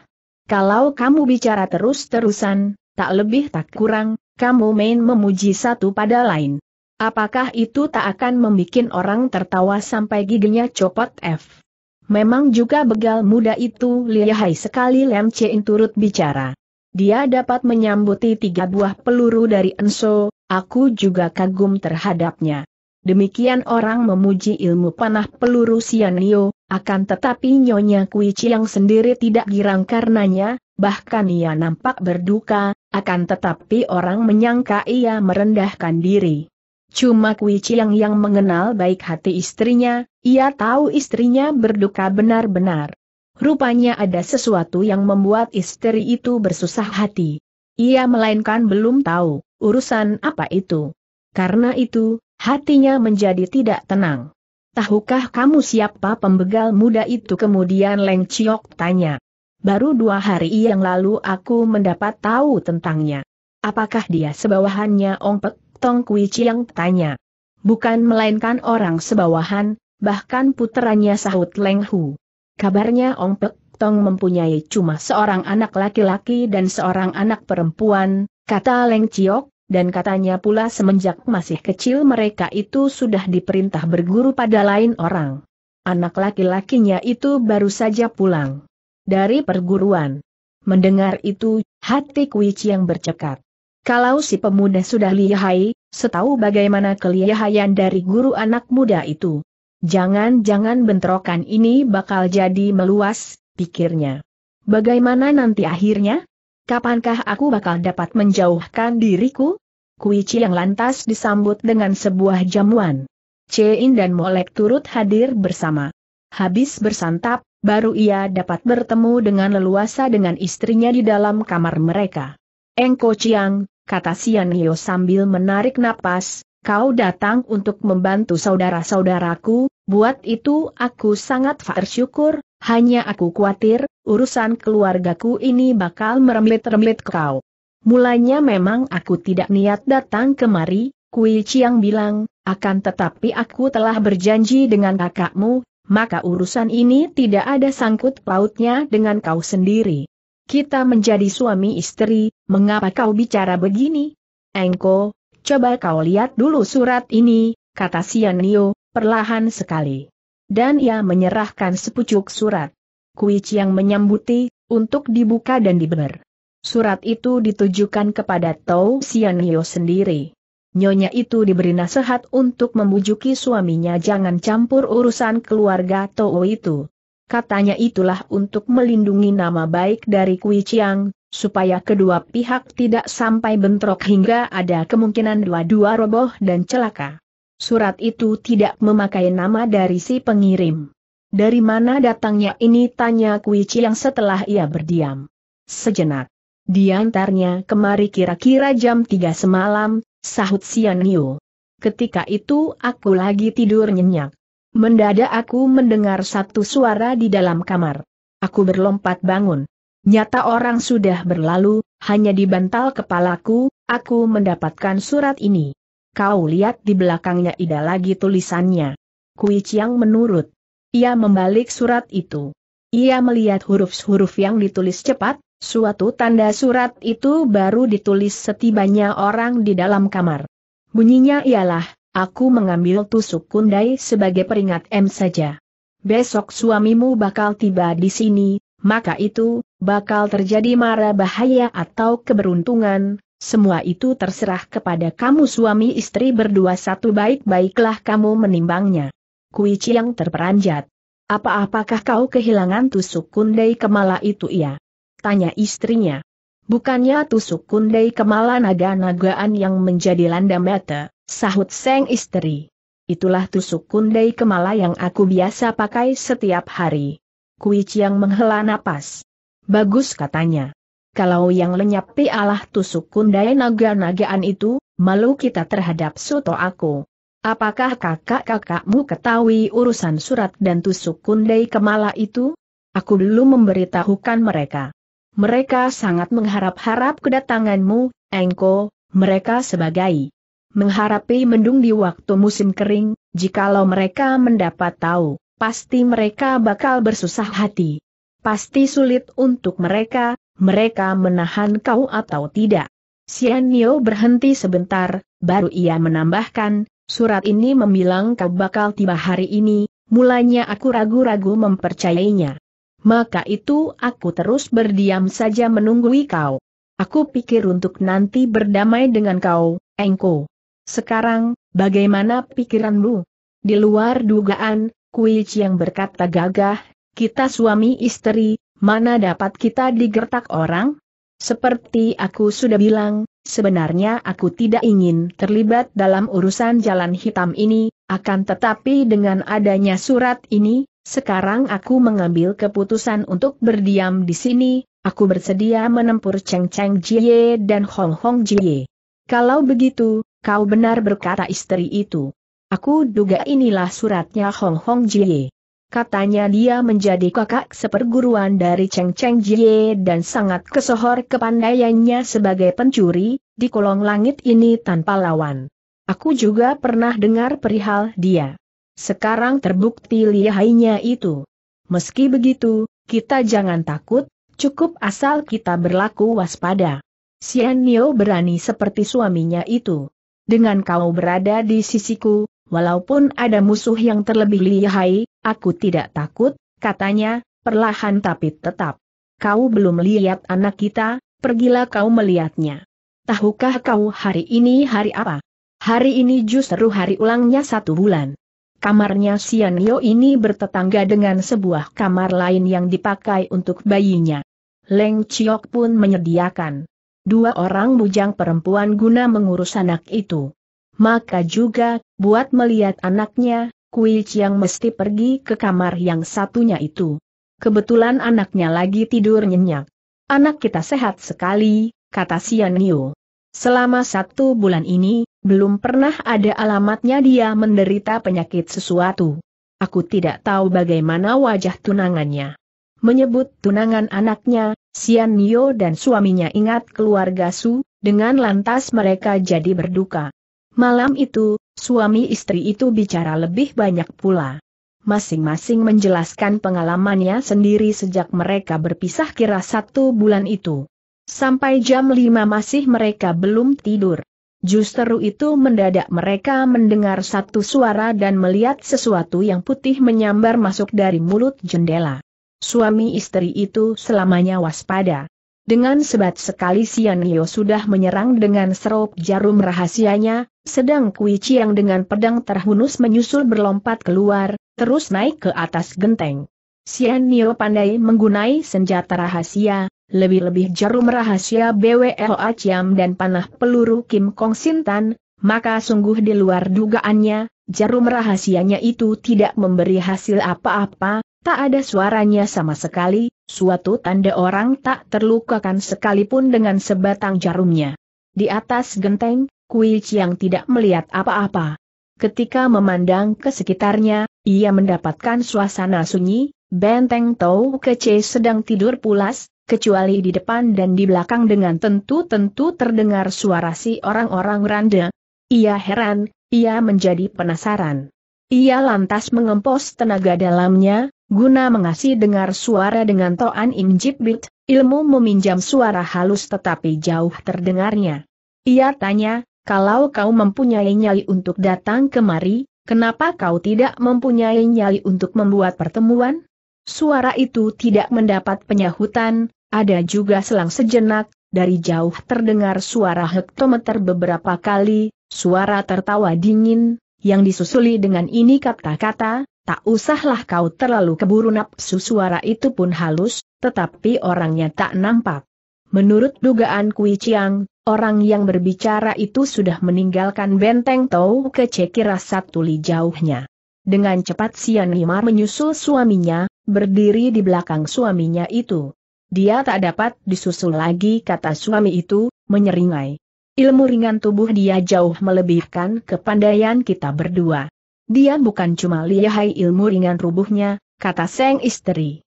Kalau kamu bicara terus-terusan, tak lebih tak kurang, kamu main memuji satu pada lain. Apakah itu tak akan membuat orang tertawa sampai giginya copot F? Memang juga begal muda itu lihai sekali Lem Chein turut bicara. Dia dapat menyambuti tiga buah peluru dari Enso, aku juga kagum terhadapnya. Demikian orang memuji ilmu panah peluru Sian Sianio, akan tetapi Nyonya Kui Chiang sendiri tidak girang karenanya, bahkan ia nampak berduka, akan tetapi orang menyangka ia merendahkan diri. Cuma Kui Chiang yang mengenal baik hati istrinya, ia tahu istrinya berduka benar-benar. Rupanya ada sesuatu yang membuat istri itu bersusah hati. Ia melainkan belum tahu, urusan apa itu. Karena itu, hatinya menjadi tidak tenang. Tahukah kamu siapa pembegal muda itu kemudian Leng Chiok tanya. Baru dua hari yang lalu aku mendapat tahu tentangnya. Apakah dia sebawahannya Ong Pek Tong Kui Chiang tanya. Bukan melainkan orang sebawahan, bahkan puteranya sahut Leng Hu. Kabarnya Ong Pek Tong mempunyai cuma seorang anak laki-laki dan seorang anak perempuan, kata Leng Chiok, dan katanya pula semenjak masih kecil mereka itu sudah diperintah berguru pada lain orang. Anak laki-lakinya itu baru saja pulang dari perguruan. Mendengar itu, hati Kui yang bercekat. Kalau si pemuda sudah lihai, setahu bagaimana kelihayan dari guru anak muda itu, Jangan-jangan bentrokan ini bakal jadi meluas, pikirnya. Bagaimana nanti akhirnya? Kapankah aku bakal dapat menjauhkan diriku? Kuici yang lantas disambut dengan sebuah jamuan. Chein dan Molek turut hadir bersama. Habis bersantap, baru ia dapat bertemu dengan leluasa dengan istrinya di dalam kamar mereka. Engko Chiang, kata Sianio sambil menarik napas, kau datang untuk membantu saudara-saudaraku, Buat itu aku sangat bersyukur, hanya aku khawatir, urusan keluargaku ini bakal merembet-rembet kau. Mulanya memang aku tidak niat datang kemari, Kui Chiang bilang, akan tetapi aku telah berjanji dengan kakakmu, maka urusan ini tidak ada sangkut pautnya dengan kau sendiri. Kita menjadi suami istri, mengapa kau bicara begini? Engko, coba kau lihat dulu surat ini, kata Sian Nio, perlahan sekali. Dan ia menyerahkan sepucuk surat. Kuici yang menyambuti, untuk dibuka dan diber. Surat itu ditujukan kepada Tau Sianio sendiri. Nyonya itu diberi nasihat untuk membujuki suaminya jangan campur urusan keluarga Tao itu. Katanya itulah untuk melindungi nama baik dari Kui Chiang, supaya kedua pihak tidak sampai bentrok hingga ada kemungkinan dua-dua roboh dan celaka. Surat itu tidak memakai nama dari si pengirim. Dari mana datangnya ini tanya Kui yang setelah ia berdiam. Sejenak. Diantarnya kemari kira-kira jam 3 semalam, sahut Sian Sianio. Ketika itu aku lagi tidur nyenyak. Mendadak aku mendengar satu suara di dalam kamar. Aku berlompat bangun. Nyata orang sudah berlalu, hanya di bantal kepalaku, aku mendapatkan surat ini. Kau lihat di belakangnya Ida lagi tulisannya. Kui Chiang menurut. Ia membalik surat itu. Ia melihat huruf-huruf yang ditulis cepat, suatu tanda surat itu baru ditulis setibanya orang di dalam kamar. Bunyinya ialah, aku mengambil tusuk kundai sebagai peringat M saja. Besok suamimu bakal tiba di sini, maka itu, bakal terjadi mara bahaya atau keberuntungan, semua itu terserah kepada kamu suami istri berdua satu baik-baiklah kamu menimbangnya. Kui Chiang terperanjat. Apa-apakah kau kehilangan tusuk kundai kemala itu ya? Tanya istrinya. Bukannya tusuk kundai kemala naga-nagaan yang menjadi landa mata, sahut seng istri. Itulah tusuk kundai kemala yang aku biasa pakai setiap hari. Kui Chiang menghela napas. Bagus katanya kalau yang lenyap ialah tusuk kundai naga-nagaan itu, malu kita terhadap soto aku. Apakah kakak-kakakmu ketahui urusan surat dan tusuk kundai kemala itu? Aku dulu memberitahukan mereka. Mereka sangat mengharap-harap kedatanganmu, Engko, mereka sebagai mengharapi mendung di waktu musim kering, jikalau mereka mendapat tahu, pasti mereka bakal bersusah hati. Pasti sulit untuk mereka, mereka menahan kau atau tidak. Sian Nio berhenti sebentar, baru ia menambahkan, surat ini membilang kau bakal tiba hari ini, mulanya aku ragu-ragu mempercayainya. Maka itu aku terus berdiam saja menunggui kau. Aku pikir untuk nanti berdamai dengan kau, Engko. Sekarang, bagaimana pikiranmu? Di luar dugaan, Kui yang berkata gagah, kita suami istri, mana dapat kita digertak orang? Seperti aku sudah bilang, sebenarnya aku tidak ingin terlibat dalam urusan jalan hitam ini, akan tetapi dengan adanya surat ini, sekarang aku mengambil keputusan untuk berdiam di sini, aku bersedia menempur Cheng Cheng Jie dan Hong Hong Jie. Kalau begitu, kau benar berkata istri itu. Aku duga inilah suratnya Hong Hong Jie. Katanya dia menjadi kakak seperguruan dari Cheng Cheng Jie dan sangat kesohor kepandaiannya sebagai pencuri, di kolong langit ini tanpa lawan. Aku juga pernah dengar perihal dia. Sekarang terbukti lihainya itu. Meski begitu, kita jangan takut, cukup asal kita berlaku waspada. Sian Nio berani seperti suaminya itu. Dengan kau berada di sisiku, Walaupun ada musuh yang terlebih lihai, aku tidak takut, katanya, perlahan tapi tetap. Kau belum lihat anak kita, pergilah kau melihatnya. Tahukah kau hari ini hari apa? Hari ini justru hari ulangnya satu bulan. Kamarnya Sianio ini bertetangga dengan sebuah kamar lain yang dipakai untuk bayinya. Leng Chiok pun menyediakan dua orang bujang perempuan guna mengurus anak itu maka juga, buat melihat anaknya, Kui Chiang mesti pergi ke kamar yang satunya itu. Kebetulan anaknya lagi tidur nyenyak. Anak kita sehat sekali, kata Sian Niu. Selama satu bulan ini, belum pernah ada alamatnya dia menderita penyakit sesuatu. Aku tidak tahu bagaimana wajah tunangannya. Menyebut tunangan anaknya, Sian Niu dan suaminya ingat keluarga Su, dengan lantas mereka jadi berduka. Malam itu, suami istri itu bicara lebih banyak pula. Masing-masing menjelaskan pengalamannya sendiri sejak mereka berpisah kira satu bulan itu. Sampai jam lima masih mereka belum tidur. Justru itu mendadak mereka mendengar satu suara dan melihat sesuatu yang putih menyambar masuk dari mulut jendela. Suami istri itu selamanya waspada. Dengan sebat sekali Sian Sianio sudah menyerang dengan serup jarum rahasianya, sedang Kui Chiang dengan pedang terhunus menyusul berlompat keluar, terus naik ke atas genteng. Sian Sianio pandai menggunai senjata rahasia, lebih-lebih jarum rahasia BWO Aciam dan panah peluru Kim Kong Sintan, maka sungguh di luar dugaannya, jarum rahasianya itu tidak memberi hasil apa-apa, tak ada suaranya sama sekali, suatu tanda orang tak terlukakan sekalipun dengan sebatang jarumnya. Di atas genteng, Kui Chiang tidak melihat apa-apa. Ketika memandang ke sekitarnya, ia mendapatkan suasana sunyi, benteng Tau Kece sedang tidur pulas, kecuali di depan dan di belakang dengan tentu-tentu terdengar suara si orang-orang randa. Ia heran, ia menjadi penasaran. Ia lantas mengempos tenaga dalamnya, Guna mengasih dengar suara dengan Toan Im Jitbit, ilmu meminjam suara halus tetapi jauh terdengarnya. Ia tanya, kalau kau mempunyai nyali untuk datang kemari, kenapa kau tidak mempunyai nyali untuk membuat pertemuan? Suara itu tidak mendapat penyahutan, ada juga selang sejenak, dari jauh terdengar suara hektometer beberapa kali, suara tertawa dingin, yang disusuli dengan ini kata-kata, Tak usahlah kau terlalu keburu nafsu suara itu pun halus, tetapi orangnya tak nampak. Menurut dugaan Kui Chiang, orang yang berbicara itu sudah meninggalkan benteng Tau ke Cekira satu li jauhnya. Dengan cepat Sian Limar menyusul suaminya, berdiri di belakang suaminya itu. Dia tak dapat disusul lagi kata suami itu, menyeringai. Ilmu ringan tubuh dia jauh melebihkan kepandaian kita berdua. Dia bukan cuma lihai ilmu ringan rubuhnya, kata Seng istri.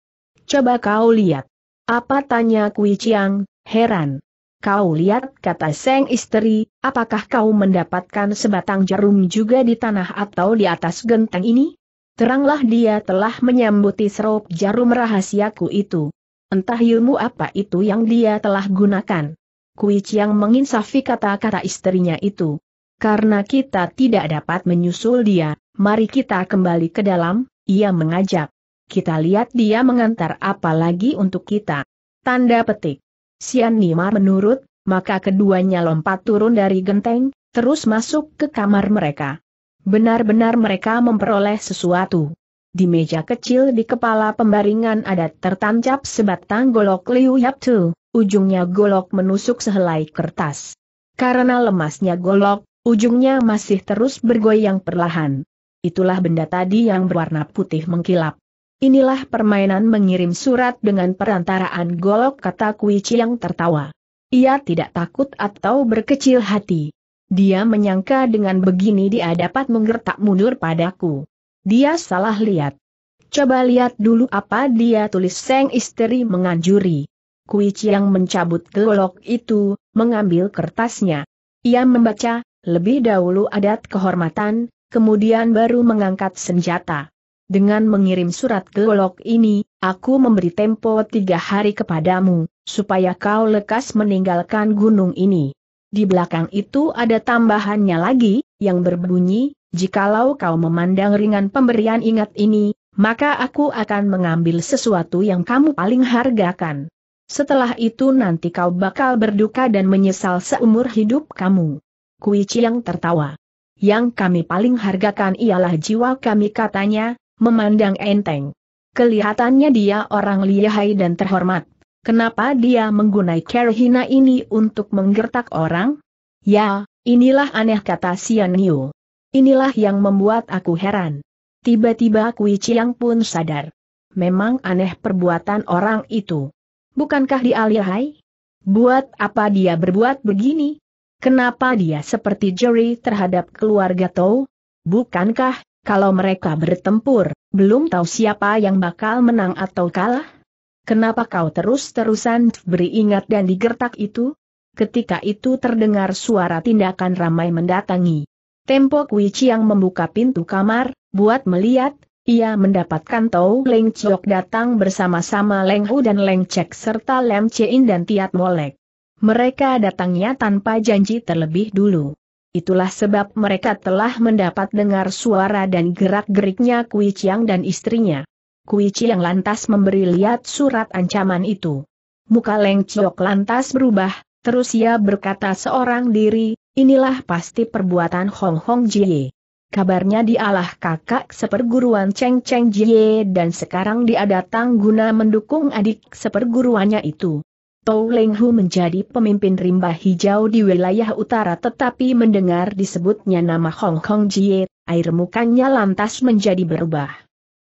Coba kau lihat. Apa tanya Kui Chiang, heran. Kau lihat, kata Seng istri, apakah kau mendapatkan sebatang jarum juga di tanah atau di atas genteng ini? Teranglah dia telah menyambuti serop jarum rahasiaku itu. Entah ilmu apa itu yang dia telah gunakan. Kui Chiang menginsafi kata-kata istrinya itu. Karena kita tidak dapat menyusul dia, Mari kita kembali ke dalam, ia mengajak. Kita lihat dia mengantar apa lagi untuk kita. Tanda petik. Sian Nima menurut, maka keduanya lompat turun dari genteng, terus masuk ke kamar mereka. Benar-benar mereka memperoleh sesuatu. Di meja kecil di kepala pembaringan ada tertancap sebatang golok Liu Yaptu, ujungnya golok menusuk sehelai kertas. Karena lemasnya golok, ujungnya masih terus bergoyang perlahan itulah benda tadi yang berwarna putih mengkilap. Inilah permainan mengirim surat dengan perantaraan golok kata Kui Chiang tertawa. Ia tidak takut atau berkecil hati. Dia menyangka dengan begini dia dapat menggertak mundur padaku. Dia salah lihat. Coba lihat dulu apa dia tulis Seng istri menganjuri. Kui Chiang mencabut golok itu, mengambil kertasnya. Ia membaca, lebih dahulu adat kehormatan, kemudian baru mengangkat senjata. Dengan mengirim surat ke Golok ini, aku memberi tempo tiga hari kepadamu, supaya kau lekas meninggalkan gunung ini. Di belakang itu ada tambahannya lagi, yang berbunyi, jikalau kau memandang ringan pemberian ingat ini, maka aku akan mengambil sesuatu yang kamu paling hargakan. Setelah itu nanti kau bakal berduka dan menyesal seumur hidup kamu. Kui Chiang tertawa. Yang kami paling hargakan ialah jiwa kami katanya, memandang enteng. Kelihatannya dia orang lihai dan terhormat. Kenapa dia menggunai kerhina ini untuk menggertak orang? Ya, inilah aneh kata Sian Niu. Inilah yang membuat aku heran. Tiba-tiba Kui Chiang pun sadar. Memang aneh perbuatan orang itu. Bukankah dia lihai? Buat apa dia berbuat begini? Kenapa dia seperti jeri terhadap keluarga Tau? Bukankah, kalau mereka bertempur, belum tahu siapa yang bakal menang atau kalah? Kenapa kau terus-terusan beri ingat dan digertak itu? Ketika itu terdengar suara tindakan ramai mendatangi. Tempo Kui Chiang membuka pintu kamar, buat melihat, ia mendapatkan Tau Leng Chok datang bersama-sama Leng Hu dan Leng Cek serta Lem Chein dan Tiat Molek. Mereka datangnya tanpa janji terlebih dulu. Itulah sebab mereka telah mendapat dengar suara dan gerak-geriknya Kui Chiang dan istrinya. Kui Chiang lantas memberi lihat surat ancaman itu. Muka Leng Chiok lantas berubah, terus ia berkata seorang diri, inilah pasti perbuatan Hong Hong Jie. Kabarnya dialah kakak seperguruan Cheng Cheng Jie dan sekarang dia datang guna mendukung adik seperguruannya itu. Tou Leng Hu menjadi pemimpin rimba hijau di wilayah utara tetapi mendengar disebutnya nama Hong Kong Jie, air mukanya lantas menjadi berubah.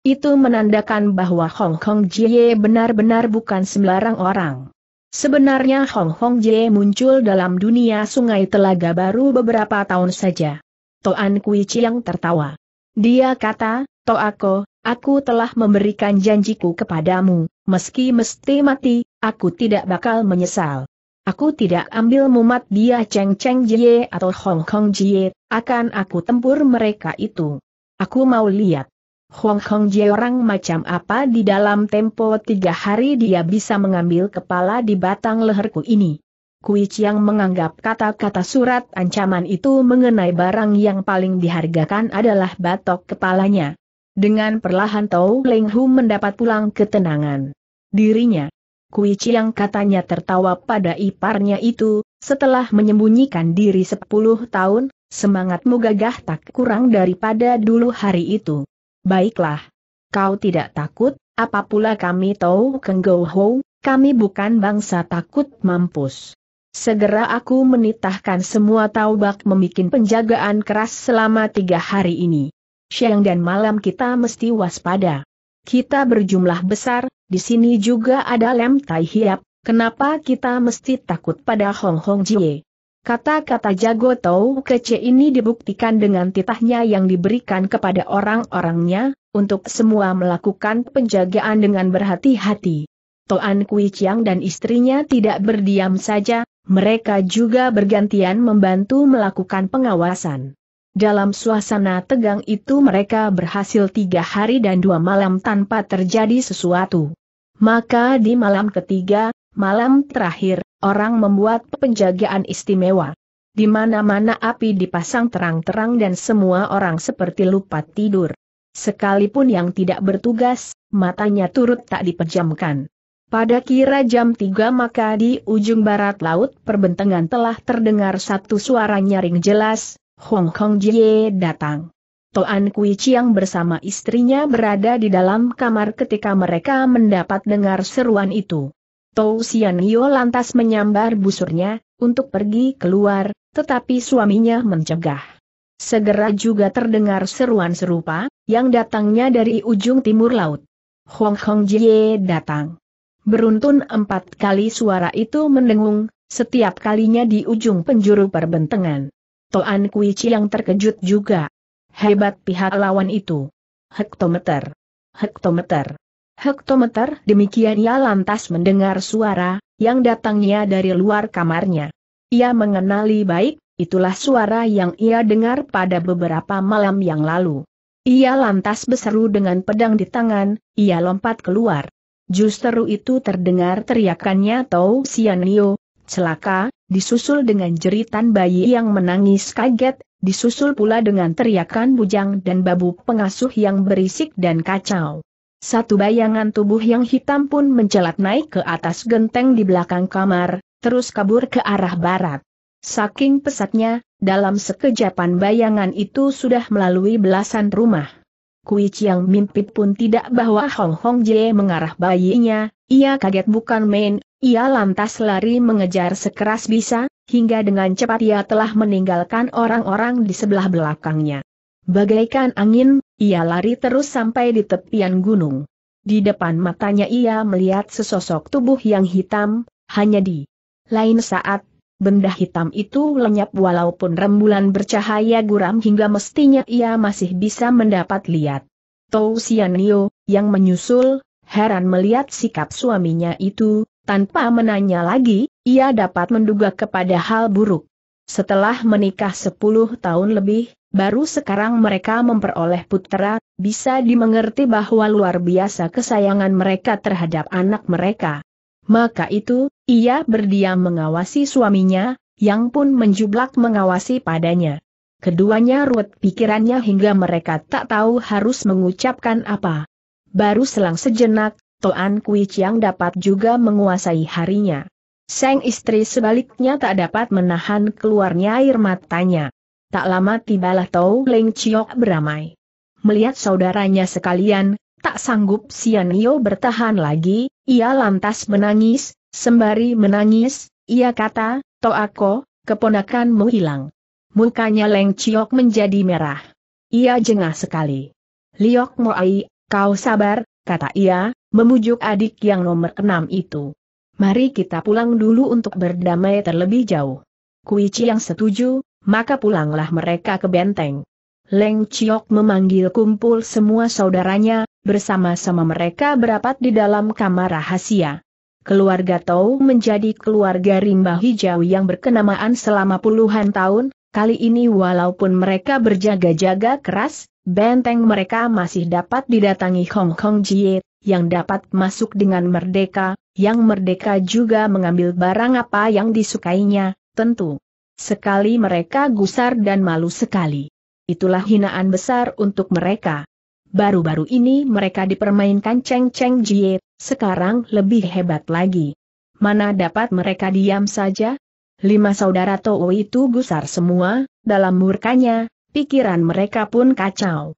Itu menandakan bahwa Hong Kong Jie benar-benar bukan sembarang orang. Sebenarnya Hong Kong Jie muncul dalam dunia sungai telaga baru beberapa tahun saja. Toan Kui Chiang tertawa. Dia kata, Toako, aku telah memberikan janjiku kepadamu, Meski mesti mati, aku tidak bakal menyesal. Aku tidak ambil mumat dia Cheng Cheng Jie atau Hong Kong Jie, akan aku tempur mereka itu. Aku mau lihat. Hong Kong Jie orang macam apa di dalam tempo tiga hari dia bisa mengambil kepala di batang leherku ini. Kui Chiang menganggap kata-kata surat ancaman itu mengenai barang yang paling dihargakan adalah batok kepalanya. Dengan perlahan Tau Leng Hu mendapat pulang ketenangan. Dirinya. Kui Chiang katanya tertawa pada iparnya itu, setelah menyembunyikan diri sepuluh tahun, semangatmu gagah tak kurang daripada dulu hari itu. Baiklah. Kau tidak takut, apa pula kami tahu Kenggou Ho, kami bukan bangsa takut mampus. Segera aku menitahkan semua taubak memikin penjagaan keras selama tiga hari ini siang dan malam kita mesti waspada. Kita berjumlah besar, di sini juga ada Lem Tai Hiap, kenapa kita mesti takut pada Hong Hong Jie? Kata-kata jago Tau Kece ini dibuktikan dengan titahnya yang diberikan kepada orang-orangnya, untuk semua melakukan penjagaan dengan berhati-hati. Toan Kui Chiang dan istrinya tidak berdiam saja, mereka juga bergantian membantu melakukan pengawasan. Dalam suasana tegang itu mereka berhasil tiga hari dan dua malam tanpa terjadi sesuatu. Maka di malam ketiga, malam terakhir, orang membuat penjagaan istimewa. Di mana-mana api dipasang terang-terang dan semua orang seperti lupa tidur. Sekalipun yang tidak bertugas, matanya turut tak dipejamkan. Pada kira jam tiga maka di ujung barat laut perbentengan telah terdengar satu suara nyaring jelas, Hong Kong Jie datang. Toan Kui Chiang bersama istrinya berada di dalam kamar ketika mereka mendapat dengar seruan itu. Tou Sian Yo lantas menyambar busurnya, untuk pergi keluar, tetapi suaminya mencegah. Segera juga terdengar seruan serupa, yang datangnya dari ujung timur laut. Hong Kong Jie datang. Beruntun empat kali suara itu mendengung, setiap kalinya di ujung penjuru perbentengan. Toan Kui yang terkejut juga. Hebat pihak lawan itu. Hektometer. Hektometer. Hektometer demikian ia lantas mendengar suara, yang datangnya dari luar kamarnya. Ia mengenali baik, itulah suara yang ia dengar pada beberapa malam yang lalu. Ia lantas berseru dengan pedang di tangan, ia lompat keluar. Justru itu terdengar teriakannya Tau Sianio, celaka, disusul dengan jeritan bayi yang menangis kaget, disusul pula dengan teriakan bujang dan babu pengasuh yang berisik dan kacau. Satu bayangan tubuh yang hitam pun mencelat naik ke atas genteng di belakang kamar, terus kabur ke arah barat. Saking pesatnya, dalam sekejapan bayangan itu sudah melalui belasan rumah. Kui Chiang mimpi pun tidak bahwa Hong Hong Jie mengarah bayinya, ia kaget bukan main, ia lantas lari mengejar sekeras bisa, hingga dengan cepat ia telah meninggalkan orang-orang di sebelah belakangnya. Bagaikan angin, ia lari terus sampai di tepian gunung. Di depan matanya ia melihat sesosok tubuh yang hitam, hanya di lain saat, benda hitam itu lenyap walaupun rembulan bercahaya guram hingga mestinya ia masih bisa mendapat lihat. Tou Sianio, yang menyusul, heran melihat sikap suaminya itu, tanpa menanya lagi, ia dapat menduga kepada hal buruk. Setelah menikah 10 tahun lebih, baru sekarang mereka memperoleh putera, bisa dimengerti bahwa luar biasa kesayangan mereka terhadap anak mereka. Maka itu, ia berdiam mengawasi suaminya, yang pun menjublak mengawasi padanya. Keduanya ruwet pikirannya hingga mereka tak tahu harus mengucapkan apa. Baru selang sejenak, Toan Kui Chiang dapat juga menguasai harinya. Sang istri sebaliknya tak dapat menahan keluarnya air matanya. Tak lama tibalah Tau Leng Chiok beramai. Melihat saudaranya sekalian, tak sanggup Sianio bertahan lagi, ia lantas menangis, sembari menangis, ia kata, Toako, keponakanmu hilang. Mukanya Leng Chiok menjadi merah. Ia jengah sekali. Liok Moai, kau sabar, kata ia, memujuk adik yang nomor enam itu. Mari kita pulang dulu untuk berdamai terlebih jauh. Kuici yang setuju, maka pulanglah mereka ke benteng. Leng Chiok memanggil kumpul semua saudaranya, bersama-sama mereka berapat di dalam kamar rahasia. Keluarga Tau menjadi keluarga rimba hijau yang berkenamaan selama puluhan tahun, kali ini walaupun mereka berjaga-jaga keras, benteng mereka masih dapat didatangi Hong Kong Jie yang dapat masuk dengan merdeka, yang merdeka juga mengambil barang apa yang disukainya, tentu. Sekali mereka gusar dan malu sekali. Itulah hinaan besar untuk mereka. Baru-baru ini mereka dipermainkan ceng-ceng jie, sekarang lebih hebat lagi. Mana dapat mereka diam saja? Lima saudara Towo itu gusar semua, dalam murkanya, pikiran mereka pun kacau.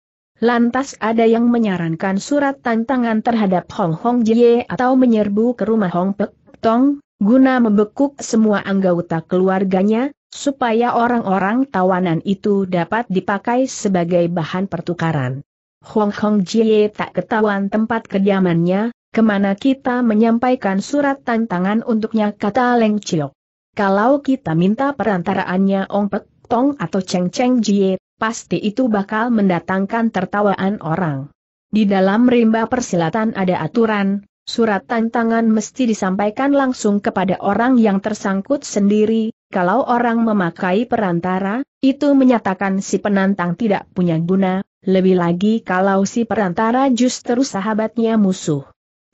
Lantas ada yang menyarankan surat tantangan terhadap Hong Hong Jie atau menyerbu ke rumah Hong Pek Tong, guna membekuk semua anggota keluarganya, supaya orang-orang tawanan itu dapat dipakai sebagai bahan pertukaran. Hong Hong Jie tak ketahuan tempat kediamannya, kemana kita menyampaikan surat tantangan untuknya kata Leng Chiok. Kalau kita minta perantaraannya Ong Pek Tong atau Cheng Cheng Jie pasti itu bakal mendatangkan tertawaan orang. Di dalam rimba persilatan ada aturan, surat tantangan mesti disampaikan langsung kepada orang yang tersangkut sendiri, kalau orang memakai perantara, itu menyatakan si penantang tidak punya guna, lebih lagi kalau si perantara justru sahabatnya musuh.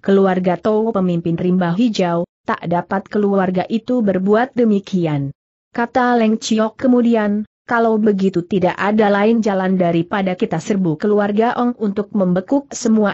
Keluarga Tau pemimpin rimba hijau, tak dapat keluarga itu berbuat demikian. Kata Leng Chiok kemudian, kalau begitu tidak ada lain jalan daripada kita serbu keluarga Ong untuk membekuk semua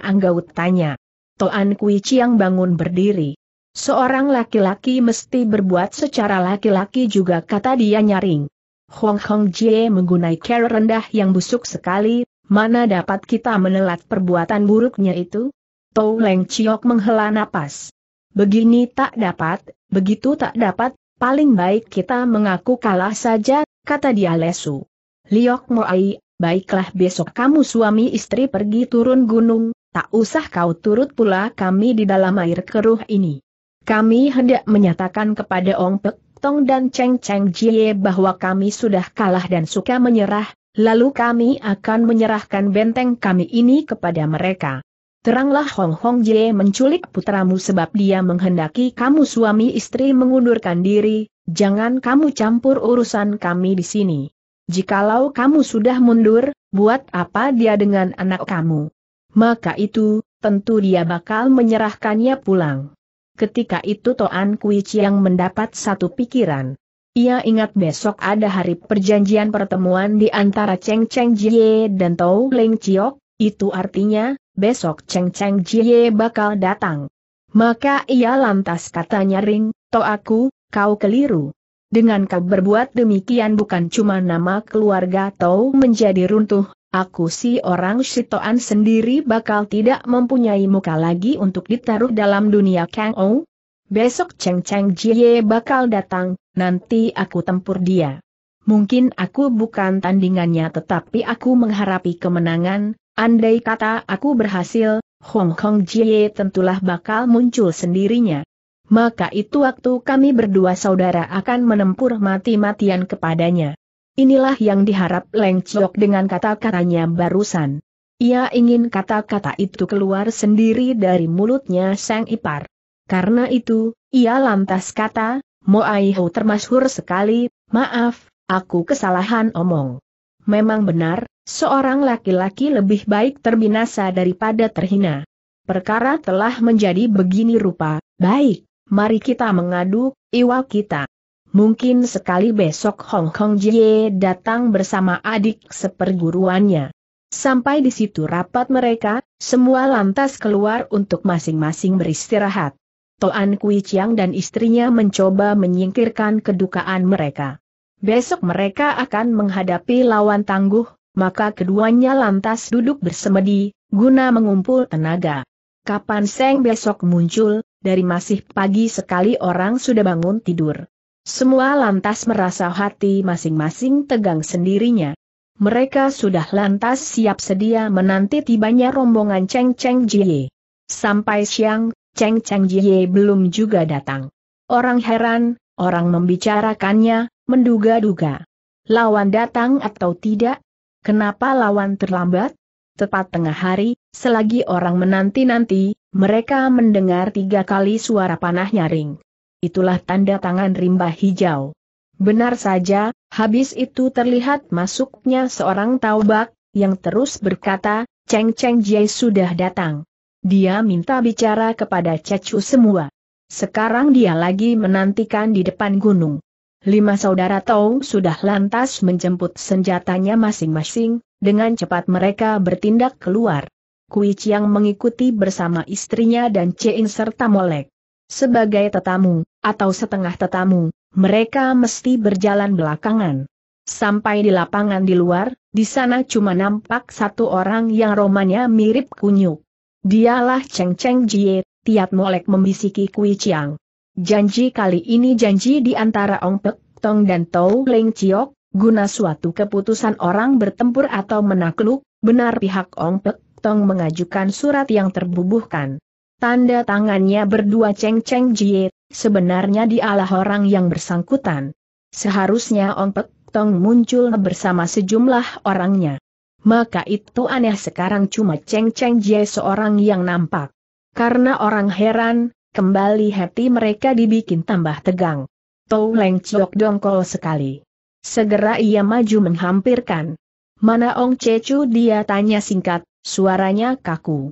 tanya. Toan Kui Chiang bangun berdiri. Seorang laki-laki mesti berbuat secara laki-laki juga kata dia nyaring. Hong Hong Jie menggunai cara rendah yang busuk sekali, mana dapat kita menelat perbuatan buruknya itu? Tou Leng Chiok menghela napas. Begini tak dapat, begitu tak dapat, paling baik kita mengaku kalah saja, kata dia lesu. Liok Moai, baiklah besok kamu suami istri pergi turun gunung, tak usah kau turut pula kami di dalam air keruh ini. Kami hendak menyatakan kepada Ong Pek Tong dan Cheng Cheng Jie bahwa kami sudah kalah dan suka menyerah, lalu kami akan menyerahkan benteng kami ini kepada mereka. Teranglah Hong Hong Jie menculik putramu sebab dia menghendaki kamu suami istri mengundurkan diri, jangan kamu campur urusan kami di sini. Jikalau kamu sudah mundur, buat apa dia dengan anak kamu? Maka itu, tentu dia bakal menyerahkannya pulang. Ketika itu Toan Kui Chiang mendapat satu pikiran. Ia ingat besok ada hari perjanjian pertemuan di antara Cheng Cheng Jie dan Tau Leng Chiok, itu artinya, besok Cheng Cheng Jie bakal datang. Maka ia lantas katanya Ring, to aku, kau keliru. Dengan kau berbuat demikian bukan cuma nama keluarga Tau menjadi runtuh, aku si orang Shitoan sendiri bakal tidak mempunyai muka lagi untuk ditaruh dalam dunia Kang Ou. Besok Cheng Cheng Jie bakal datang, nanti aku tempur dia. Mungkin aku bukan tandingannya tetapi aku mengharapi kemenangan, Andai kata aku berhasil, Hong Kong Jie tentulah bakal muncul sendirinya. Maka itu waktu kami berdua saudara akan menempur mati-matian kepadanya. Inilah yang diharap Leng Chiok dengan kata-katanya barusan. Ia ingin kata-kata itu keluar sendiri dari mulutnya sang ipar. Karena itu, ia lantas kata, Moaiho termasyhur sekali, maaf, aku kesalahan omong. Memang benar, seorang laki-laki lebih baik terbinasa daripada terhina. Perkara telah menjadi begini rupa, baik, mari kita mengadu, iwa kita. Mungkin sekali besok Hong Kong Jie datang bersama adik seperguruannya. Sampai di situ rapat mereka, semua lantas keluar untuk masing-masing beristirahat. Toan Kui Chiang dan istrinya mencoba menyingkirkan kedukaan mereka. Besok mereka akan menghadapi lawan tangguh, maka keduanya lantas duduk bersemedi, guna mengumpul tenaga. Kapan Seng besok muncul, dari masih pagi sekali orang sudah bangun tidur. Semua lantas merasa hati masing-masing tegang sendirinya. Mereka sudah lantas siap sedia menanti tibanya rombongan Cheng Cheng Jie. Sampai siang, Cheng Cheng Jie belum juga datang. Orang heran, orang membicarakannya, Menduga-duga. Lawan datang atau tidak? Kenapa lawan terlambat? Tepat tengah hari, selagi orang menanti-nanti, mereka mendengar tiga kali suara panah nyaring. Itulah tanda tangan rimba hijau. Benar saja, habis itu terlihat masuknya seorang taubak, yang terus berkata, Ceng Ceng Jie sudah datang. Dia minta bicara kepada Cecu semua. Sekarang dia lagi menantikan di depan gunung. Lima saudara Tong sudah lantas menjemput senjatanya masing-masing, dengan cepat mereka bertindak keluar. Kui Chiang mengikuti bersama istrinya dan Ceing serta Molek. Sebagai tetamu, atau setengah tetamu, mereka mesti berjalan belakangan. Sampai di lapangan di luar, di sana cuma nampak satu orang yang romanya mirip kunyuk. Dialah Cheng Cheng Jie, Tiat Molek membisiki Kui Chiang. Janji kali ini janji di antara Ong Pek Tong dan Tau Leng Chiok, guna suatu keputusan orang bertempur atau menakluk, benar pihak Ong Pek Tong mengajukan surat yang terbubuhkan. Tanda tangannya berdua Cheng Cheng Jie, sebenarnya dialah orang yang bersangkutan. Seharusnya Ong Pek Tong muncul bersama sejumlah orangnya. Maka itu aneh sekarang cuma Cheng Cheng Jie seorang yang nampak. Karena orang heran, kembali hati mereka dibikin tambah tegang. Tou Leng Chok dongkol sekali. Segera ia maju menghampirkan. Mana Ong Cecu dia tanya singkat, suaranya kaku.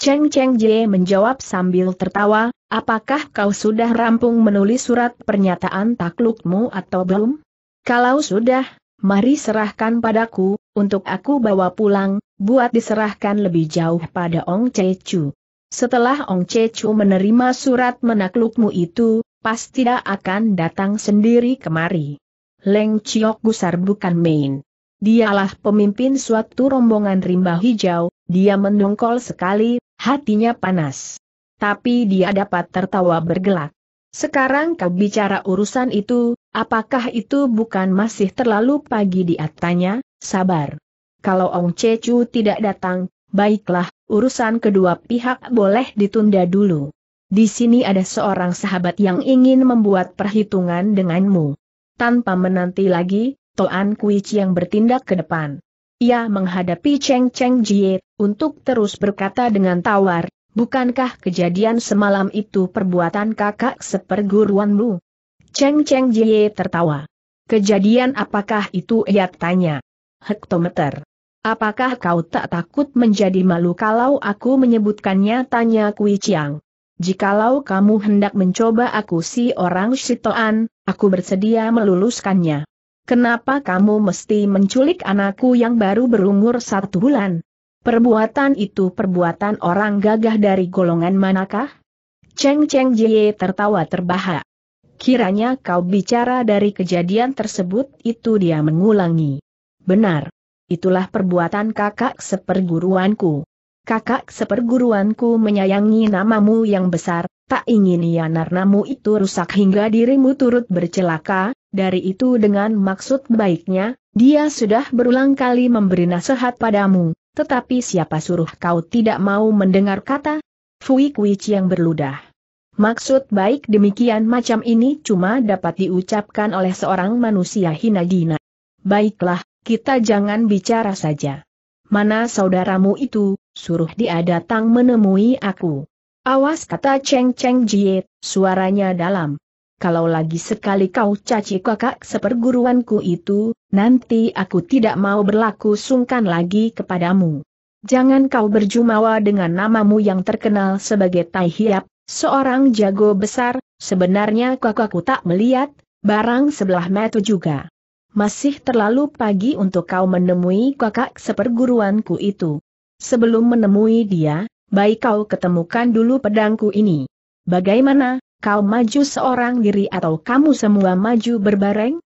Cheng Cheng Jie menjawab sambil tertawa, apakah kau sudah rampung menulis surat pernyataan taklukmu atau belum? Kalau sudah, mari serahkan padaku, untuk aku bawa pulang, buat diserahkan lebih jauh pada Ong Cecu. Setelah Ong Cecu menerima surat menaklukmu itu, pasti tidak akan datang sendiri kemari. Leng Chiok Gusar bukan main. Dialah pemimpin suatu rombongan rimba hijau, dia mendongkol sekali, hatinya panas. Tapi dia dapat tertawa bergelak. Sekarang kau bicara urusan itu, apakah itu bukan masih terlalu pagi diatanya? atanya, sabar. Kalau Ong Cecu tidak datang, Baiklah, urusan kedua pihak boleh ditunda dulu. Di sini ada seorang sahabat yang ingin membuat perhitungan denganmu. Tanpa menanti lagi, Toan Kuici yang bertindak ke depan. Ia menghadapi Cheng Cheng Jie, untuk terus berkata dengan tawar, bukankah kejadian semalam itu perbuatan kakak seperguruanmu? Cheng Cheng Jie tertawa. Kejadian apakah itu ia tanya. Hektometer. Apakah kau tak takut menjadi malu kalau aku menyebutkannya? Tanya Kui Chiang. Jikalau kamu hendak mencoba aku si orang Shitoan, aku bersedia meluluskannya. Kenapa kamu mesti menculik anakku yang baru berumur satu bulan? Perbuatan itu perbuatan orang gagah dari golongan manakah? Cheng Cheng Jie tertawa terbahak. Kiranya kau bicara dari kejadian tersebut itu dia mengulangi. Benar itulah perbuatan kakak seperguruanku. Kakak seperguruanku menyayangi namamu yang besar, tak ingin Yanar namu itu rusak hingga dirimu turut bercelaka, dari itu dengan maksud baiknya, dia sudah berulang kali memberi nasihat padamu, tetapi siapa suruh kau tidak mau mendengar kata? Fui Kui yang berludah. Maksud baik demikian macam ini cuma dapat diucapkan oleh seorang manusia hina dina. Baiklah, kita jangan bicara saja. Mana saudaramu itu, suruh dia datang menemui aku. Awas kata Cheng Cheng Jie, suaranya dalam. Kalau lagi sekali kau caci kakak seperguruanku itu, nanti aku tidak mau berlaku sungkan lagi kepadamu. Jangan kau berjumawa dengan namamu yang terkenal sebagai Tai Hiap, seorang jago besar, sebenarnya kakakku tak melihat, barang sebelah metu juga masih terlalu pagi untuk kau menemui kakak seperguruanku itu. Sebelum menemui dia, baik kau ketemukan dulu pedangku ini. Bagaimana, kau maju seorang diri atau kamu semua maju berbareng?